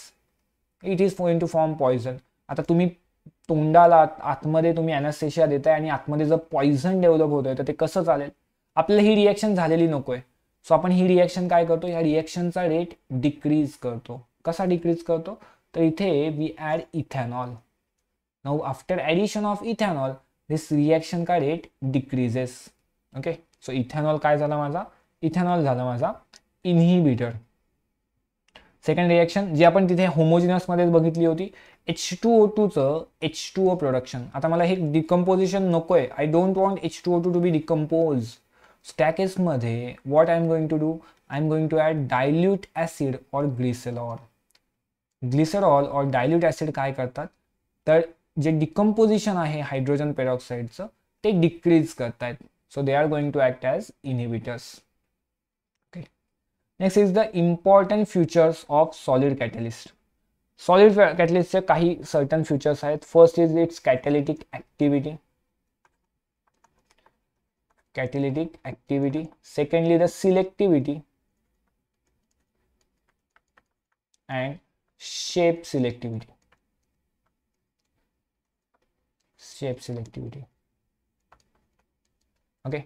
it is going to form poison आता तुम्ही तोंडाला आतमध्ये तुम्ही अॅनास्थेशिया देताय आणि आतमध्ये जर पॉयझन डेव्हलप होतोय तर ते कसं चालेल आपल्याला ही रिॲक्शन झालेली नको आहे सो आपण ही रिॲक्शन काय करतो या रिॲक्शनचा रेट डिक्रीज करतो कसा डिक्रीज करतो तर इथे we add ethanol now after addition of ethanol this reaction का rate decreases okay so ethanol काय झाला माझा इथॅनॉल झाला माझा इनहिबिटर सेकंड रिॲक्शन जी आपण तिथे होमोजिनसमध्येच बघितली होती एच टू ओ टूचं एच टू ओ प्रोडक्शन आता मला हे डिकम्पोजिशन नको आहे I don't want H two O two to be decompose स्टॅकेसमध्ये what I am going to do I am going to add dilute acid or glycerol glycerol or dilute acid काय करतात तर जे डिकम्पोजिशन आहे hydrogen पेरॉक्साईडचं ते decrease आहेत so they are going to act as inhibitors okay next is the important features of solid catalyst solid कॅटलिस्टचे काही certain features आहेत first is its catalytic activity catalytic activity secondly the selectivity and shape selectivity shape selectivity okay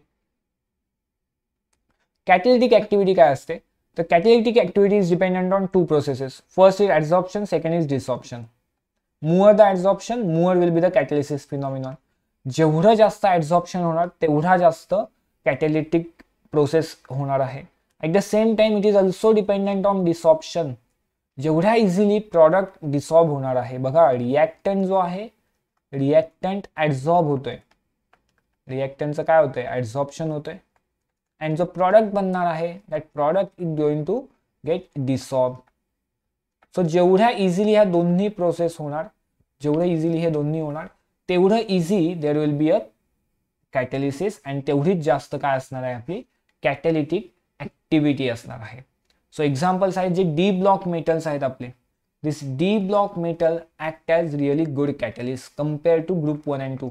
catalytic activity का आते तो catalytic activity is dependent on two processes first is adsorption second is desorption more the adsorption more will be the catalysis phenomenon जेवढं जास्त adsorption होणार तेवढा जास्त catalytic process होणार आहे at the same time it is also dependent on desorption जेवढ्या easily product dissolve होणार आहे बघा रिॲक्टंट जो आहे रिॲक्टंट ॲडझॉर्ब होतोय रिॲक्टंटचं काय होतंय ॲडझॉर्प्शन होतंय अँड जो प्रॉडक्ट बनणार आहे that product is going to get dissolve so जेवढ्या इझिली ह्या दोन्ही प्रोसेस होणार जेवढं इझिली हे दोन्ही होणार तेवढं easy there will be a catalysis and तेवढीच जास्त काय असणार आहे आपली कॅटलिटिक ॲक्टिव्हिटी असणार आहे सो एक्झाम्पल्स आहेत जे डी ब्लॉक मेटल्स आहेत आपले this D block metal act as really good catalyst compare to group one and two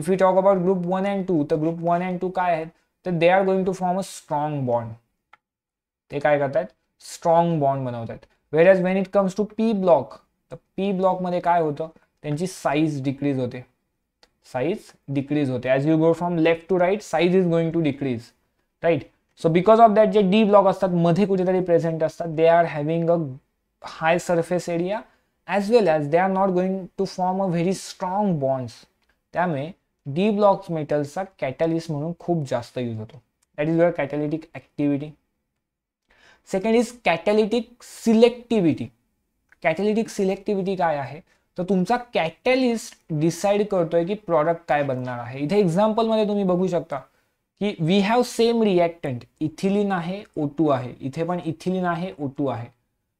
if you talk about group one and two तर ग्रुप वन अँड टू काय आहेत तर they are going to form a strong bond ते काय करतात strong bond बनवतात वेर age when it comes to P block तर P ब्लॉकमध्ये काय होतं त्यांची साईज डिक्रीज होते साईज डिक्रीज होते as you go from left to right size is going to decrease right so because of that जे d block असतात मध्ये कुठेतरी प्रेझेंट असतात they are having a high surface area as well as they are not going to form a very strong bonds त्यामुळे d block मेटल्सचा catalyst म्हणून खूप जास्त यूज होतो that is your catalytic activity second is catalytic selectivity catalytic selectivity काय आहे तर तुमचा कॅटलिस्ट डिसाईड करतोय की प्रॉडक्ट काय बनणार आहे इथे एक्झाम्पलमध्ये तुम्ही बघू शकता की we have same reactant ethylene आहे ओ टू आहे इथे पण इथिलिन आहे ओ टू आहे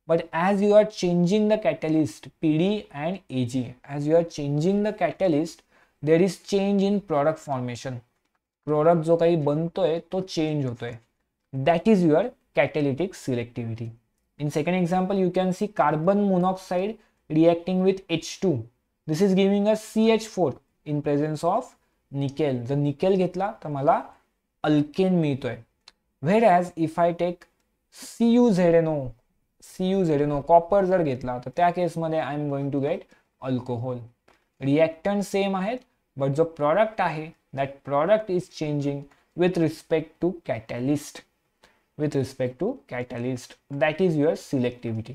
but as you are changing the catalyst P D and A G as you are changing the catalyst there is change in product formation product जो काही बनतोय तो चेंज होतोय that is your catalytic selectivity in second example you can see carbon monoxide reacting with H two this is giving a C H four in presence of nickel जर nickel घेतला तर मला alkane मिळतो आहे where as if I take C U Z N C U Z N copper जर घेतला तर त्या केसमध्ये am going to get alcohol reactant same है बट जो प्रोडक्ट है that product is changing with respect to catalyst with respect to catalyst that is your selectivity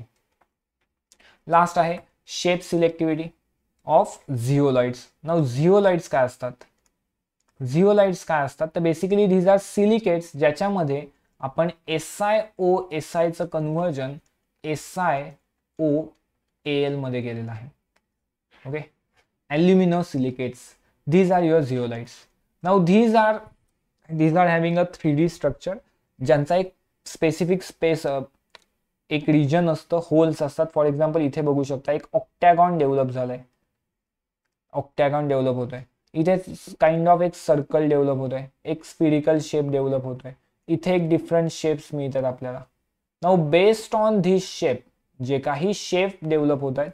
last है shape selectivity of झिओलॉइड्स now zeolites काय zeolites काय असतात तर basically धीज R silicates ज्याच्यामध्ये आपण एस आय ओ एस आयचं conversion S I O L मध्ये केलेलं आहे okay alumino silicates these are your zeolites now these are these are having a three D structure ज्यांचा एक स्पेसिफिक स्पेस एक region असतं होल्स असतात फॉर एक्झाम्पल इथे बघू शकता एक ऑक्टॅगॉन डेव्हलप आहे ऑक्टॅगॉन डेव्हलप होत आहे इथे काइंड ऑफ एक सर्कल डेव्हलप होतोय एक स्पिरिकल शेप डेव्हलप होतोय इथे एक डिफरंट शेप्स मिळतात आपल्याला now based on this shape जे काही शेप डेव्हलप होत आहेत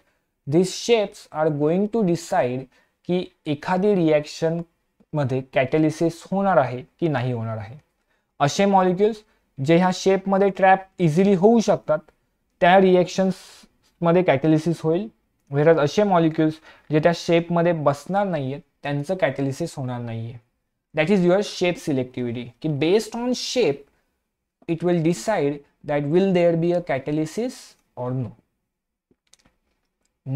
this shapes are going to decide की एखादी रिॲक्शन मध्ये कॅटेलिसिस होणार आहे की नाही होणार आहे असे मॉलिक्युल्स जे ह्या शेपमध्ये ट्रॅप इझिली होऊ शकतात त्या रिॲक्शन्समध्ये कॅटलिसिस होईल व्हेरज असे मॉलिक्युल्स जे त्या शेपमध्ये बसणार नाही आहेत त्यांचं कॅटलिसिस होणार नाहीये that is your shape selectivity की based on shape it will decide that will there be a catalysis or no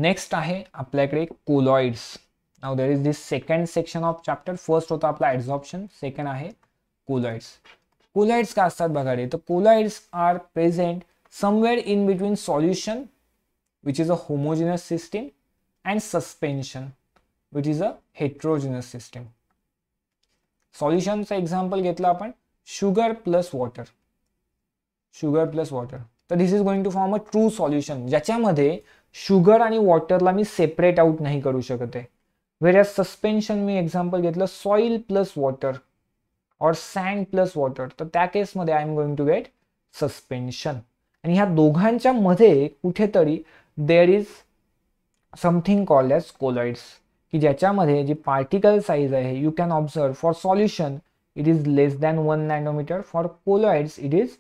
next आहे आपल्याकडे कोलॉइड्स नाव there is this second section of chapter first होता आपला ॲडझॉप्शन सेकंड आहे colloids colloids का असतात बघा रे तर colloids are present somewhere in between solution which is a homogeneous system and suspension which is a heterogeneous system सॉल्युशनचं example घेतलं आपण sugar plus water sugar plus water तर this is going to form a true solution ज्याच्यामध्ये sugar आणि वॉटरला मी separate out नाही करू शकत आहे वेर सस्पेन्शन मी एक्झाम्पल घेतलं सॉइल प्लस वॉटर और सँड प्लस वॉटर तर त्या केसमध्ये I am going to get suspension आणि ह्या दोघांच्या मध्ये कुठेतरी there is something called as colloids की ज्याच्यामध्ये जी पार्टिकल साईज आहे you can observe for solution it is less than one nanometre for colloids it is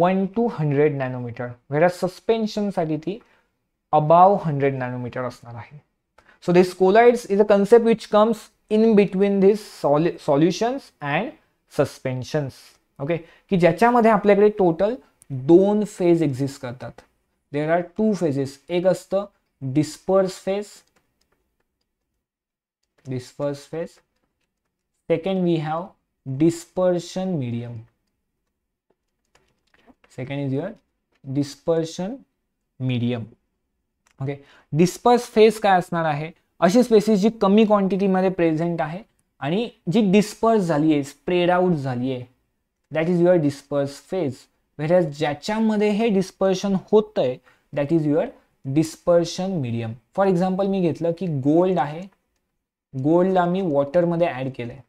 one to hundred nanometre where सस्पेन्शनसाठी ती अबाव हंड्रेड नॅनोमीटर असणार आहे so this colloids is a concept which comes in between this solu solutions and suspensions okay की ज्याच्यामध्ये आपल्याकडे total दोन phase exist करतात देर are to phases एक असतं disperse phase disperse phase phase second we have dispersion medium second is your dispersion medium okay disperse phase काय असणार आहे अशी स्पेसिस जी कमी क्वांटिटीमध्ये प्रेझेंट आहे आणि जी डिस्पर्स झाली आहे स्प्रेड आउट झाली आहे that is your disperse phase whereas ज्याच्यामध्ये हे डिस्पर्शन होतंय that is your dispersion medium for example मी घेतलं की गोल्ड आहे गोल्डला मी वॉटरमध्ये ॲड केलं आहे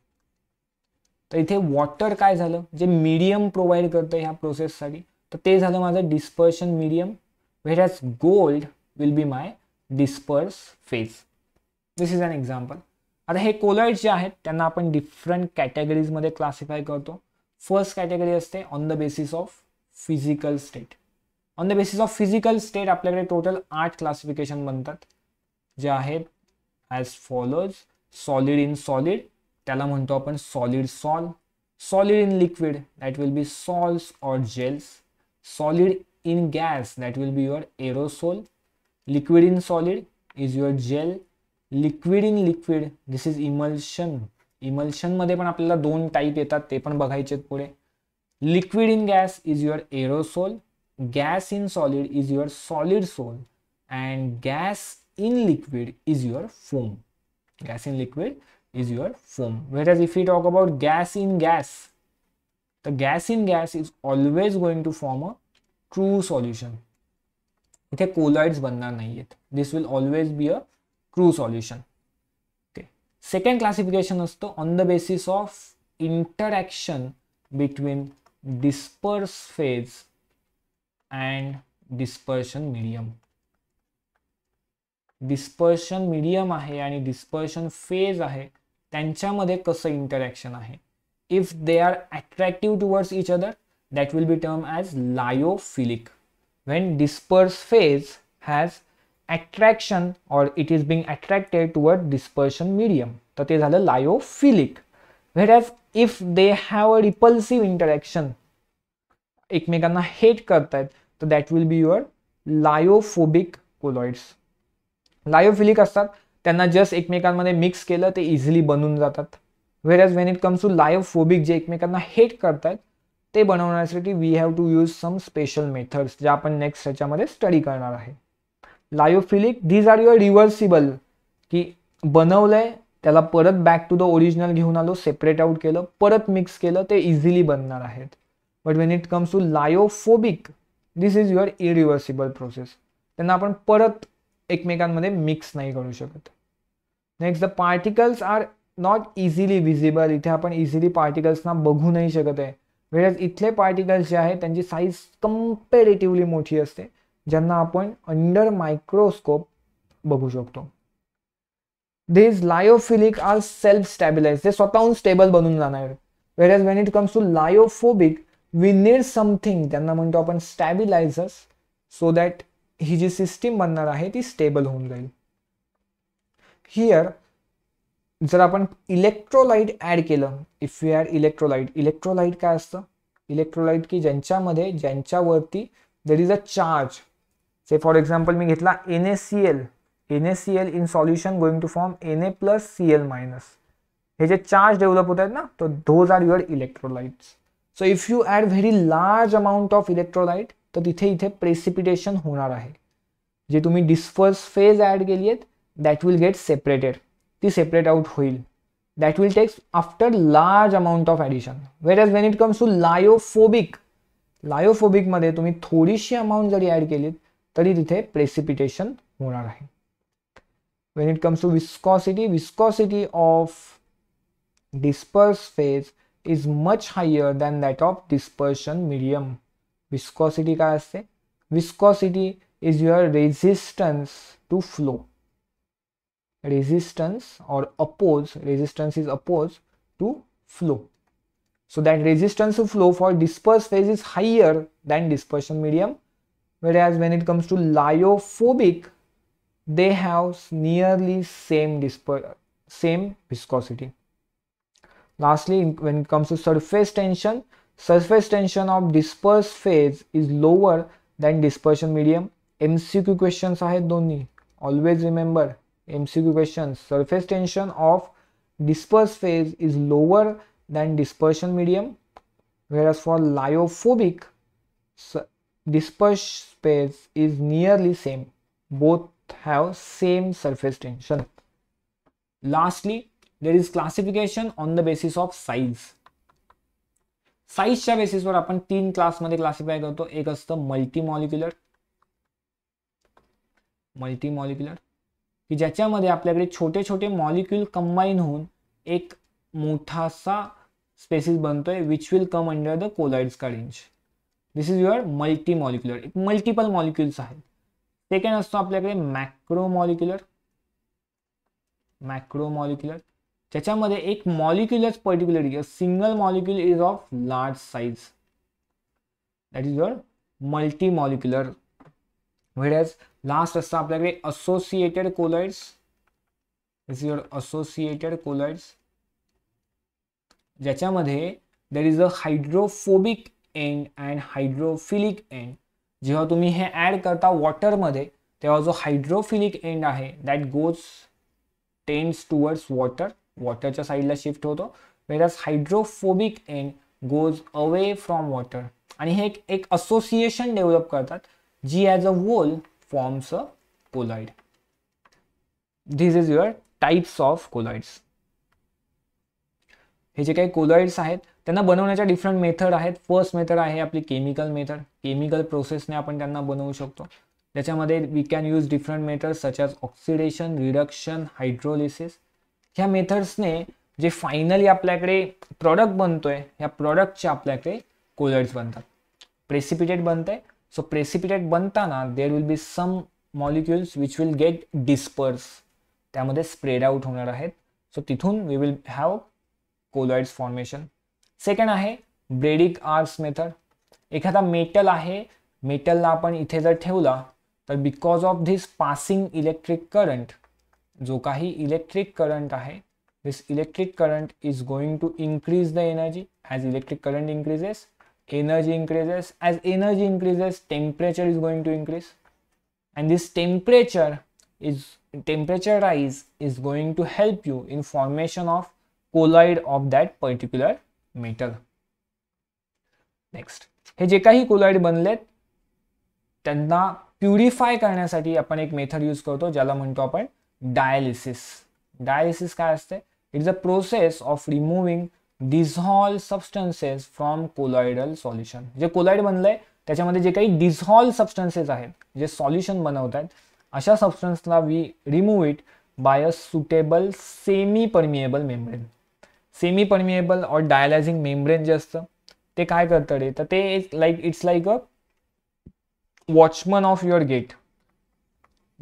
तर इथे वॉटर काय झालं जे मीडियम प्रोव्हाइड करतं ह्या प्रोसेससाठी तर ते झालं माझं dispersion medium where as gold will be my disperse phase this is an example आता हे कोलॉइड जे आहेत त्यांना आपण डिफरंट कॅटेगरीजमध्ये क्लासिफाय करतो फर्स्ट कॅटेगरी असते on the basis of physical state on the basis of physical state आपल्याकडे टोटल आठ क्लासिफिकेशन बनतात जे आहेत as follows solid in solid त्याला म्हणतो आपण solid sol solid in liquid that will be sols or gels solid in gas that will be your aerosol liquid in solid is your gel liquid in liquid this is emulsion इमल्शनमध्ये पण आपल्याला दोन type येतात ते पण बघायचे पुढे liquid in gas is your aerosol gas in solid is your solid sol and gas in liquid is your foam gas in liquid is your foam whereas if we talk about gas in gas the gas in gas is always going to form a true solution it has colloids banna nahi hai this will always be a true solution okay second classification is to on the basis of interaction between dispersed phase and dispersion medium dispersion medium आहे आणि dispersion phase आहे त्यांच्यामध्ये कसं interaction आहे if they are attractive towards each other that will be term as lyophilic when disperse phase has attraction or it is being attracted toward dispersion medium तर ते झालं lyophilic has if they have a repulsive interaction एकमेकांना hate करतायत तर that will be your lyophobic colloids lyophilic असतात त्यांना just एकमेकांमध्ये mix केलं ते इझिली बनून जातात as when it comes to lyophobic जे एकमेकांना हेट करतायत ते बनवण्यासाठी we have to use some special methods ज्या आपण नेक्स्ट ह्याच्यामध्ये स्टडी करणार आहे lyophilic these are your reversible की बनवलंय त्याला परत बॅक टू द ओरिजिनल घेऊन आलो सेपरेट आउट केलं परत मिक्स केलं ते इझिली बनणार आहेत but when it comes to lyophobic this is your irreversible process त्यांना आपण परत एकमेकांमध्ये मिक्स नाही करू शकत next the particles are not easily visible इथे आपण इझिली पार्टिकल्सना बघू नाही शकत आहे वेळेस इथले पार्टिकल्स जे आहेत त्यांची साईज कंपेरेटिवली मोठी असते ज्यांना आपण अंडर मायक्रोस्कोप बघू शकतो these lyophilic are self stabilise ते स्वतःहून स्टेबल बनून जाणार as when it comes to lyophobic we need something त्यांना म्हणतो आपण स्टॅबिलायझर्स सो दॅट ही जी सिस्टीम बनणार आहे ती स्टेबल होऊन जाईल हिअर जर आपण इलेक्ट्रोलाइट ऍड केलं if you add electrolyte electrolyte काय असतं इलेक्ट्रोलाइट की ज्यांच्यामध्ये ज्यांच्यावरती there is a charge say for example मी घेतला N A C L N A C L in solution going to form N A plus C L minus हे जे charge develop होत आहेत ना तो those are your electrolytes so if you add very large amount of electrolyte तर तिथे इथे precipitation होणार आहे जे तुम्ही डिस्फर्स फेज ॲड केली आहेत दॅट विल गेट सेपरेटेड ती सेपरेट आउट होईल that will takes after large amount of addition where age when it comes to lyophobic लायोफोबिकमध्ये तुम्ही थोडीशी अमाऊंट जरी ॲड केलीत तरी तिथे प्रेसिपिटेशन होणार आहे when it comes to viscosity viscosity of disperse phase is much higher than that of dispersion medium viscosity काय असते viscosity is your resistance to flow resistance is oppose to flow so that resistance is higher dispersion मीडियमिक they have nearly same disp same viscosity lastly when it comes to surface tension Surface tension of dispersed phase is lower than dispersion medium. MCQ questions Q questions Always remember MCQ questions. Surface tension of dispersed phase is lower than dispersion medium whereas for lyophobic dispersed phase is nearly same both have same surface tension lastly there is classification on the basis of size साईजच्या बेसिसवर आपण तीन क्लासमध्ये classify करतो एक असतं मल्टीमॉलिक्युलर मल्टीमॉलिक्युलर की ज्याच्यामध्ये आपल्याकडे छोटे छोटे मॉलिक्युल कंबाईन होऊन एक मोठासा स्पेसिस बनतोय which will come under the का range this is your multi molecular एक मल्टिपल मॉलिक्युल्स आहेत सेकंड असतो आपल्याकडे मॅक्रोमॉलिक्युलर मॅक्रोमॉलिक्युलर त्याच्यामध्ये एक मॉलिक्युलच particular single molecule is of large size that is your multi molecular as last असतं आपल्याकडे associated colloids is your associated colloids ज्याच्यामध्ये there is a hydrophobic end and hydrophilic end जेव्हा तुम्ही हे ॲड करता वॉटरमध्ये तेव्हा जो हायड्रोफिलिक एंड आहे that goes tends towards water वॉटरच्या साईडला शिफ्ट होतो whereas hydrophobic end goes away from water आणि हे एक असोसिएशन डेव्हलप करतात जी as a whole forms a colloid this is your types of colloids हे जे काही कोलाइड्स आहेत त्यांना बनवण्याच्या डिफरंट मेथड आहेत फर्स्ट मेथड आहे आपली केमिकल मेथड केमिकल प्रोसेसने आपण त्यांना बनवू शकतो त्याच्यामध्ये we can use different method such as oxidation reduction hydrolysis ह्या मेथड्सने जे फायनली आपल्याकडे प्रॉडक्ट बनतोय ह्या प्रॉडक्टचे आपल्याकडे कोलर्स बनतात प्रेसिपिटेट बनते सो प्रेसिपिटेट बनताना there will be some molecules which will get disperse त्यामध्ये स्प्रेड आउट होणार आहेत सो तिथून we will have colloids formation second आहे ब्रेडिक आर्ट्स मेथड एखादा मेटल आहे मेटलला आपण इथे जर ठेवला तर because of this passing electric current जो काही इलेक्ट्रिक करंट आहे this electric current is going to increase the energy as electric current increases energy increases as energy increases temperature is going to increase and this temperature is temperature rise is going to help you in formation of colloid of that particular metal next हे जे काही collide बनलेत त्यांना purify करण्यासाठी आपण एक method use करतो ज्याला म्हणतो आपण डायलिसिस डायलिसिस काय असते it's a process of removing dissolve substances from colloidal solution जे कोलॉइड बनलंय त्याच्यामध्ये जे काही डिझॉल्व सबस्टन्सेस आहेत जे सॉल्युशन बनवत आहेत अशा सबस्टन्सला we remove it by a suitable semi permeable membrane semi permeable or dialysing membrane जे असतं ते काय करतं रे तर ते like it's like a watchman of your gate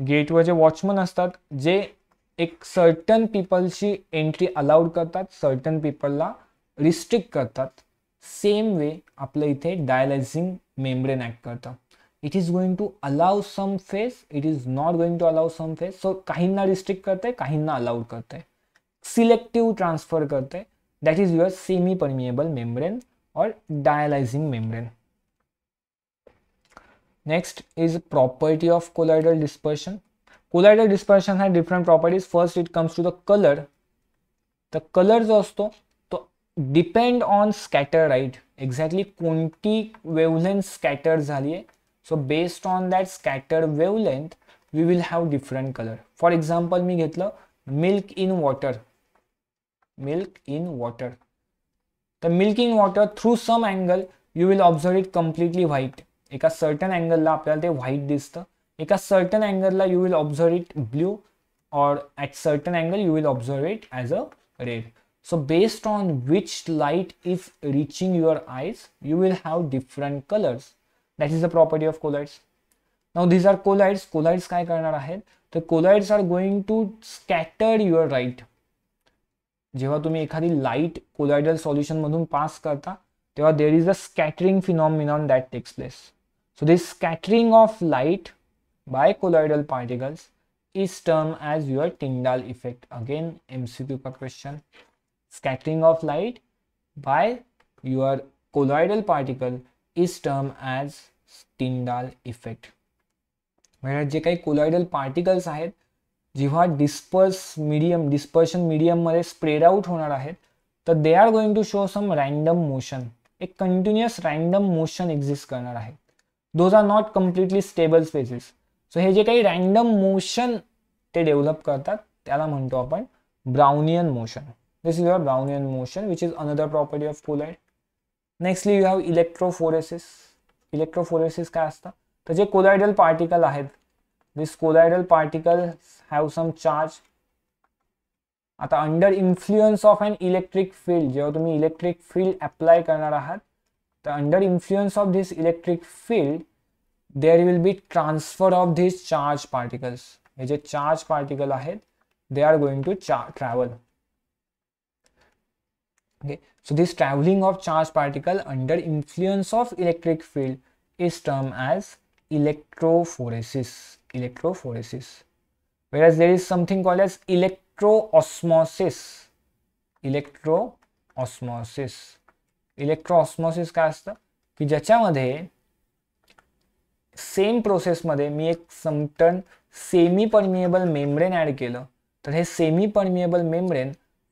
गेटवर जे वॉचमन असतात जे एक सर्टन पीपलची एंट्री अलाउड करतात सर्टन पीपलला रिस्ट्रिक्ट करतात सेम वे आपलं इथे डायलायझिंग मेम्ब्रेन ॲक्ट करतं it is going to allow some phase it is not going to allow some phase so काहींना रिस्ट्रिक्ट करते काहींना अलाउड करते सिलेक्टिव्ह ट्रान्सफर करते that is your semi permeable membrane और dialysing membrane Next is property of colloidal dispersion. colloidal dispersion has different properties. First it comes to the color. The colors, also असतो depend on scatter right. Exactly कोणती wavelength scatter So based on that scatter wavelength we will have different color. For example मी milk in water. Milk in water. The milk in water through some angle you will observe it completely white. एक certain angle अपने white दिस्त एक certain एंगलला you will observe it blue और at certain angle you will observe it as a red so based on which light is reaching your eyes you will have different colours that is the property of colloids now these are colloids colloids का करना है तो colloids are going to scatter your right जेव तुम्हें एखादी light colloidal solution मधुन pass करता there is a scattering phenomenon that takes place So this scattering of light by colloidal particles is termed as your Tyndall effect. Again, MCQ question. Scattering of light by your colloidal particle is termed as Tyndall effect. Whereas, the colloidal particles are जिवा disperse medium, dispersion medium मरे spread out होना रहे, तो they are going to show some random motion, A continuous random motion exist करना रहे, those are not completely stable spaces so हे जे काही रँडम मोशन ते डेव्हलप करतात त्याला म्हणतो आपण Brownian motion this is your Brownian motion which is another property of colloid nextly you have electrophoresis electrophoresis काय असतं तर जे कोलायडल पार्टिकल आहेत this colloidal particle have some charge आता under influence of an electric field जेव्हा तुम्ही electric field apply करणार आहात the under influence of this electric field there will be transfer of these charge particles हे जे charge particle ahead they are going to travel okay so this traveling of charge particle under influence of electric field is termed as electrophoresis electrophoresis whereas there is something called as electroosmosis electroosmosis इलेक्ट्रोऑस्मॉसिस काय असतं की ज्याच्यामध्ये same प्रोसेसमध्ये मी एक certain semi permeable membrane add केलं तर हे सेमी परमिएबल मेम्ब्रेन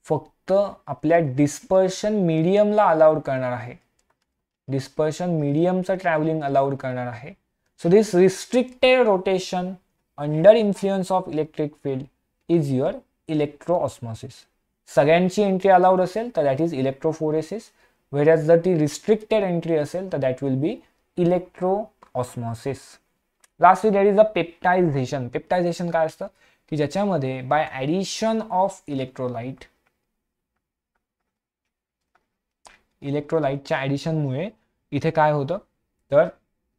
फक्त आपल्या डिस्पर्शन मीडियमला अलाउड करणार आहे डिस्पर्शन मीडियमचं ट्रॅव्हलिंग अलाउड करणार आहे so this restricted rotation under influence of electric field is your electroosmosis सगळ्यांची एंट्री अलाउड असेल तर दॅट इज इलेक्ट्रोफोरेसिस whereas जर ती रिस्ट्रिक्टेड एंट्री असेल तर that will be electro osmosis lastly that is a peptization peptization काय असतं की ज्याच्यामध्ये बाय ॲडिशन ऑफ इलेक्ट्रोलाइट इलेक्ट्रोलाइटच्या ॲडिशनमुळे इथे काय होतं तर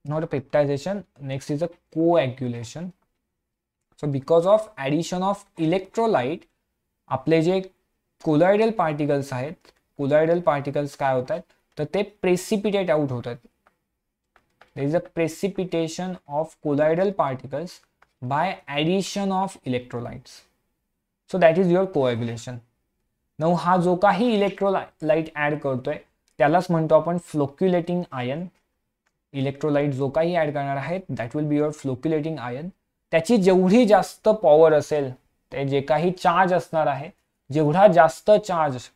not a peptization next is a coagulation so because of addition of electrolyte आपले जे कोलायडल पार्टिकल्स आहेत कोलायडल पार्टिकल्स काय होतात तर ते प्रेसिपिटेट आउट होतात there is a precipitation of colloidal particles by addition of electrolytes so that is your coagulation now हा जो काही इलेक्ट्रोलाइट ऍड करतोय त्यालाच म्हणतो आपण फ्लोक्युलेटिंग आयन इलेक्ट्रोलाइट जो काही ऍड करणार आहेत that will be your flocculating ion त्याची जेवढी जास्त पॉवर असेल ते जे काही चार्ज असणार आहे जेवढा जास्त charge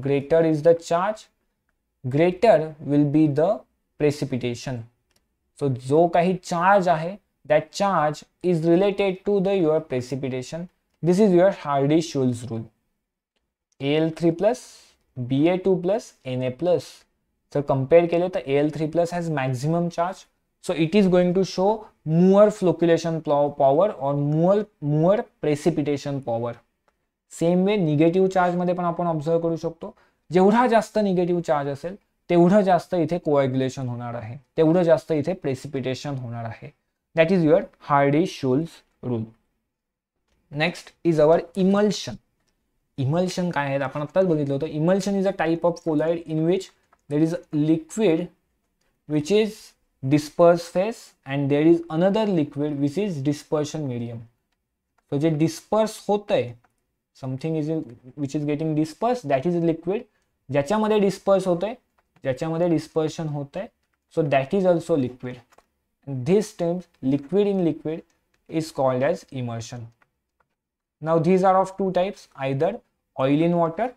greater is the charge greater will be the precipitation so जो काही charge आहे that charge is related to the your precipitation this is your hardy schulz rule al3 plus ba2 plus na plus जर compare केले तर L three plus has maximum charge so it is going to show more flocculation power और more more precipitation power same way negative चार्जमध्ये पण आपण observe करू शकतो जेवढा जास्त निगेटिव्ह चार्ज असेल तेवढं जास्त इथे कोएग्युलेशन होणार आहे तेवढं जास्त इथे प्रेसिपिटेशन होणार आहे that is your Hardy Schulze rule next is our emulsion emulsion काय आहेत आपण आत्ताच बघितलं होतं emulsion is a type of colloid in which there is a liquid which is disperse phase and there is another liquid which is dispersion medium so जे disperse होतंय something is which is getting disperse that is liquid ज्याच्यामध्ये disperse होते ज्याच्यामध्ये dispersion होत आहे so that is also liquid this terms liquid in liquid is called as emulsion now these are of two types either oil in water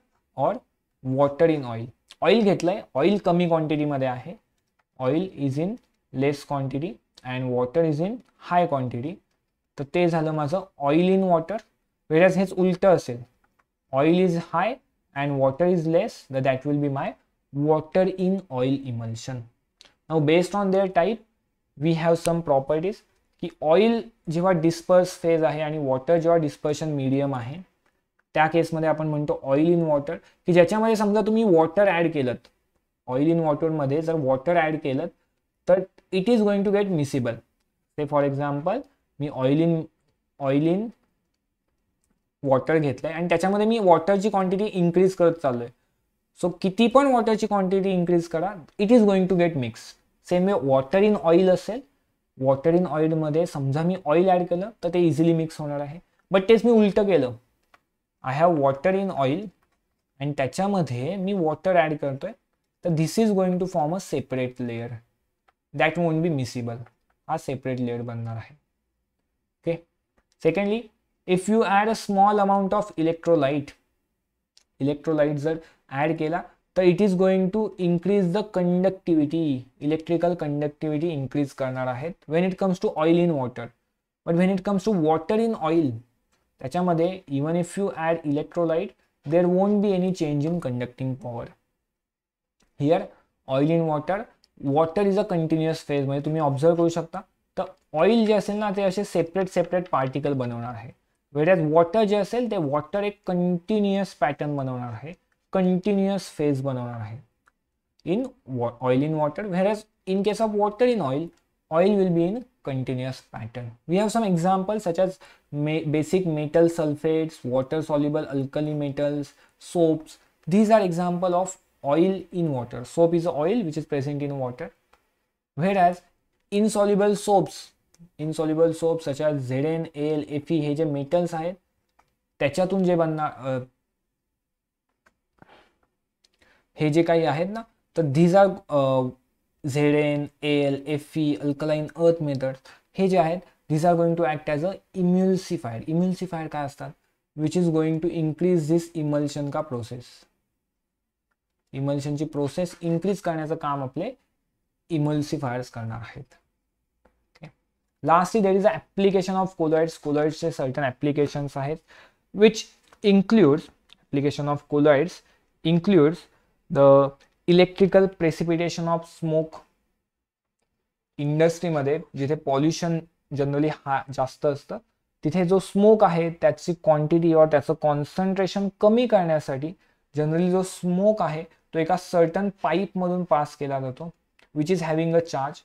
और water in oil oil घेतलं आहे oil कमी क्वांटिटीमध्ये आहे oil is in less quantity and water is in high quantity तर ते झालं माझं ऑइल इन वॉटर वेरॅज हेच उलटं असेल oil is high and water is less the that will be my water in oil emulsion now based on their type we have some properties की oil जेव्हा disperse phase आहे आणि water जेव्हा dispersion medium आहे त्या केसमध्ये आपण म्हणतो ऑइल इन वॉटर की ज्याच्यामध्ये समजा तुम्ही वॉटर ॲड केलं ऑइल इन वॉटरमध्ये जर वॉटर ॲड केलं तर it is going to get miscible ते फॉर एक्झाम्पल मी oil in oil in water घेतलं आहे आणि त्याच्यामध्ये मी वॉटरची क्वांटिटी इन्क्रीज करत चाललो आहे सो किती पण वॉटरची क्वांटिटी इन्क्रीज करा it is going to get mix same way water in oil असेल वॉटर इन ऑइलमध्ये समजा मी ऑइल ॲड केलं तर ते इझिली मिक्स होणार आहे बट तेच मी उलटं केलं I have water in oil आणि त्याच्यामध्ये मी वॉटर ॲड करतो आहे तर this is going to form a separate layer that won't be miscible हा सेपरेट लेअर बनणार आहे okay secondly if you add a small amount of electrolyte electrolyte जर ॲड केला तर it is going to increase the conductivity electrical conductivity increase करणार आहेत when it comes to oil in water but when it comes to water in oil त्याच्यामध्ये even if you add electrolyte there won't be any change in conducting power here oil in water water is a continuous phase म्हणजे तुम्ही observe करू शकता तर oil जे असेल ना ते असे सेपरेट सेपरेट पार्टिकल बनवणार आहे वेळेस वॉटर जे असेल ते वॉटर एक कंटिन्युअस पॅटर्न continuous आहे कंटिन्युअस फेज in आहे in oil in water whereas in case of water in oil oil will continuous pattern. We have some examples such as basic metal sulfates, water soluble alkali metals, soaps. These are example of oil in water. Soap is oil which is present in water. Whereas insoluble soaps insoluble soap आज Z N L F E हे जे metals आहेत त्याच्यातून जे बनणार हे जे काही आहेत ना तर these are Z N L F E alkaline earth metals हे जे आहेत these are going to act as a emulsifier emulsifier काय असतात which is going to increase this emulsion का प्रोसेस इमल्शनची प्रोसेस इन्क्रीज करण्याचं काम आपले इमल्सिफायर्स करणार आहेत lastly there is a application of colloids कोलॉइड्सचे सर्टन ऍप्लिकेशन्स आहेत which application of colloids includes the electrical precipitation of smoke इंडस्ट्रीमध्ये जिथे पॉल्युशन जनरली हा जास्त असतं तिथे जो स्मोक आहे त्याची क्वांटिटी और त्याचं कॉन्सन्ट्रेशन कमी करण्यासाठी जनरली जो स्मोक आहे तो एका सर्टन पाईपमधून पास केला जातो which is having a charge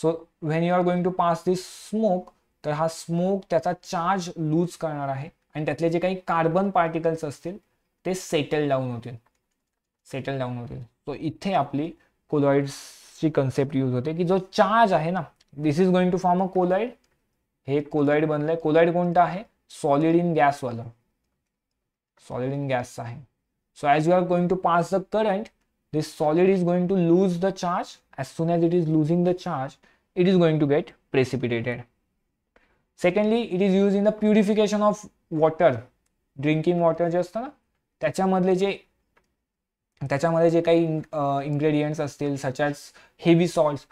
so when you are going to pass this smoke तर हा स्मोक त्याचा चार्ज लूज करणार आहे आणि त्यातले जे काही कार्बन पार्टिकल्स असतील ते सेटल डाऊन होतील सेटल डाऊन होतील सो इथे आपली ची कन्सेप्ट यूज होते की जो चार्ज आहे ना this is going to form a colloid हे कोलॉइड बनलंय कोलॉइड कोणतं आहे सॉलिड इन गॅसवालं सॉलिड इन गॅसचा आहे so as you are going to pass the current this solid is going to lose the charge as soon as it is losing the charge it is going to get precipitated secondly it is used in the purification of water drinking water जे असतं ना त्याच्यामधले जे त्याच्यामध्ये जे काही ingredients असतील सचॅच heavy salts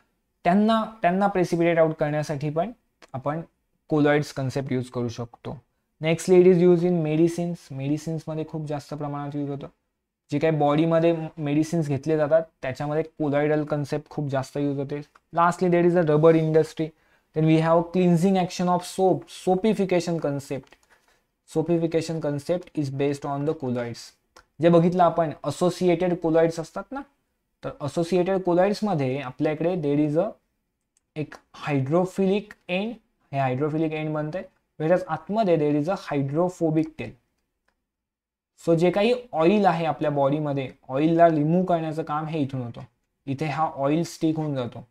त्यांना त्यांना प्रेसिपिटेट आउट करण्यासाठी पण आपण कोलॉइड्स कन्सेप्ट यूज करू शकतो nextly it is use in medicines मेडिसिन्समध्ये खूप जास्त प्रमाणात यूज होतं जे काही बॉडीमध्ये मेडिसिन्स घेतले जातात त्याच्यामध्ये कोलायडल कन्सेप्ट खूप जास्त यूज होते lastly there is a rubber industry then we have cleansing action of soap soapification concept soapification concept is based on the colloids जे बघितलं आपण असोसिएटेड कोलॉइड्स असतात ना तर असोसिएटेड कोलॉइड्समध्ये आपल्याकडे देर इज अ एक हायड्रोफिलिक एंड हे हायड्रोफिलिक एंड बनते वेळेस आतमध्ये there is a hydrophobic tail so जे काही ऑइल आहे आपल्या बॉडीमध्ये ऑइलला रिमूव्ह करण्याचं काम हे इथून होतं इथे हा ऑइल स्टिक होऊन जातो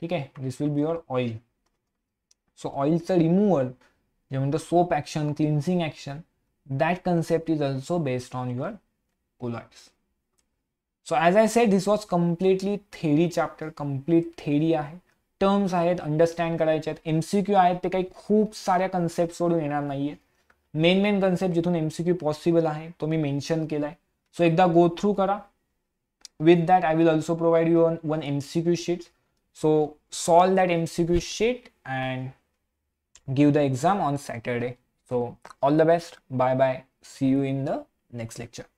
ठीक आहे this will be your oil so ऑइलचं रिमूव्हल जे म्हणतो soap action cleansing action that concept is also based on your colloids so as I said this was completely theory chapter complete theory आहे terms आहेत understand करायचे आहेत M C Q आहेत ते काही खूप साऱ्या कन्सेप्ट सोडून येणार नाही आहेत मेन मेन कन्सेप्ट जिथून एम सी क्यू पॉसिबल आहे तो मी मेन्शन केला आहे सो एकदा गो थ्रू करा with that I will also provide you on one M sheet so solve that M sheet and give the exam on Saturday so all the best bye bye see you in the next lecture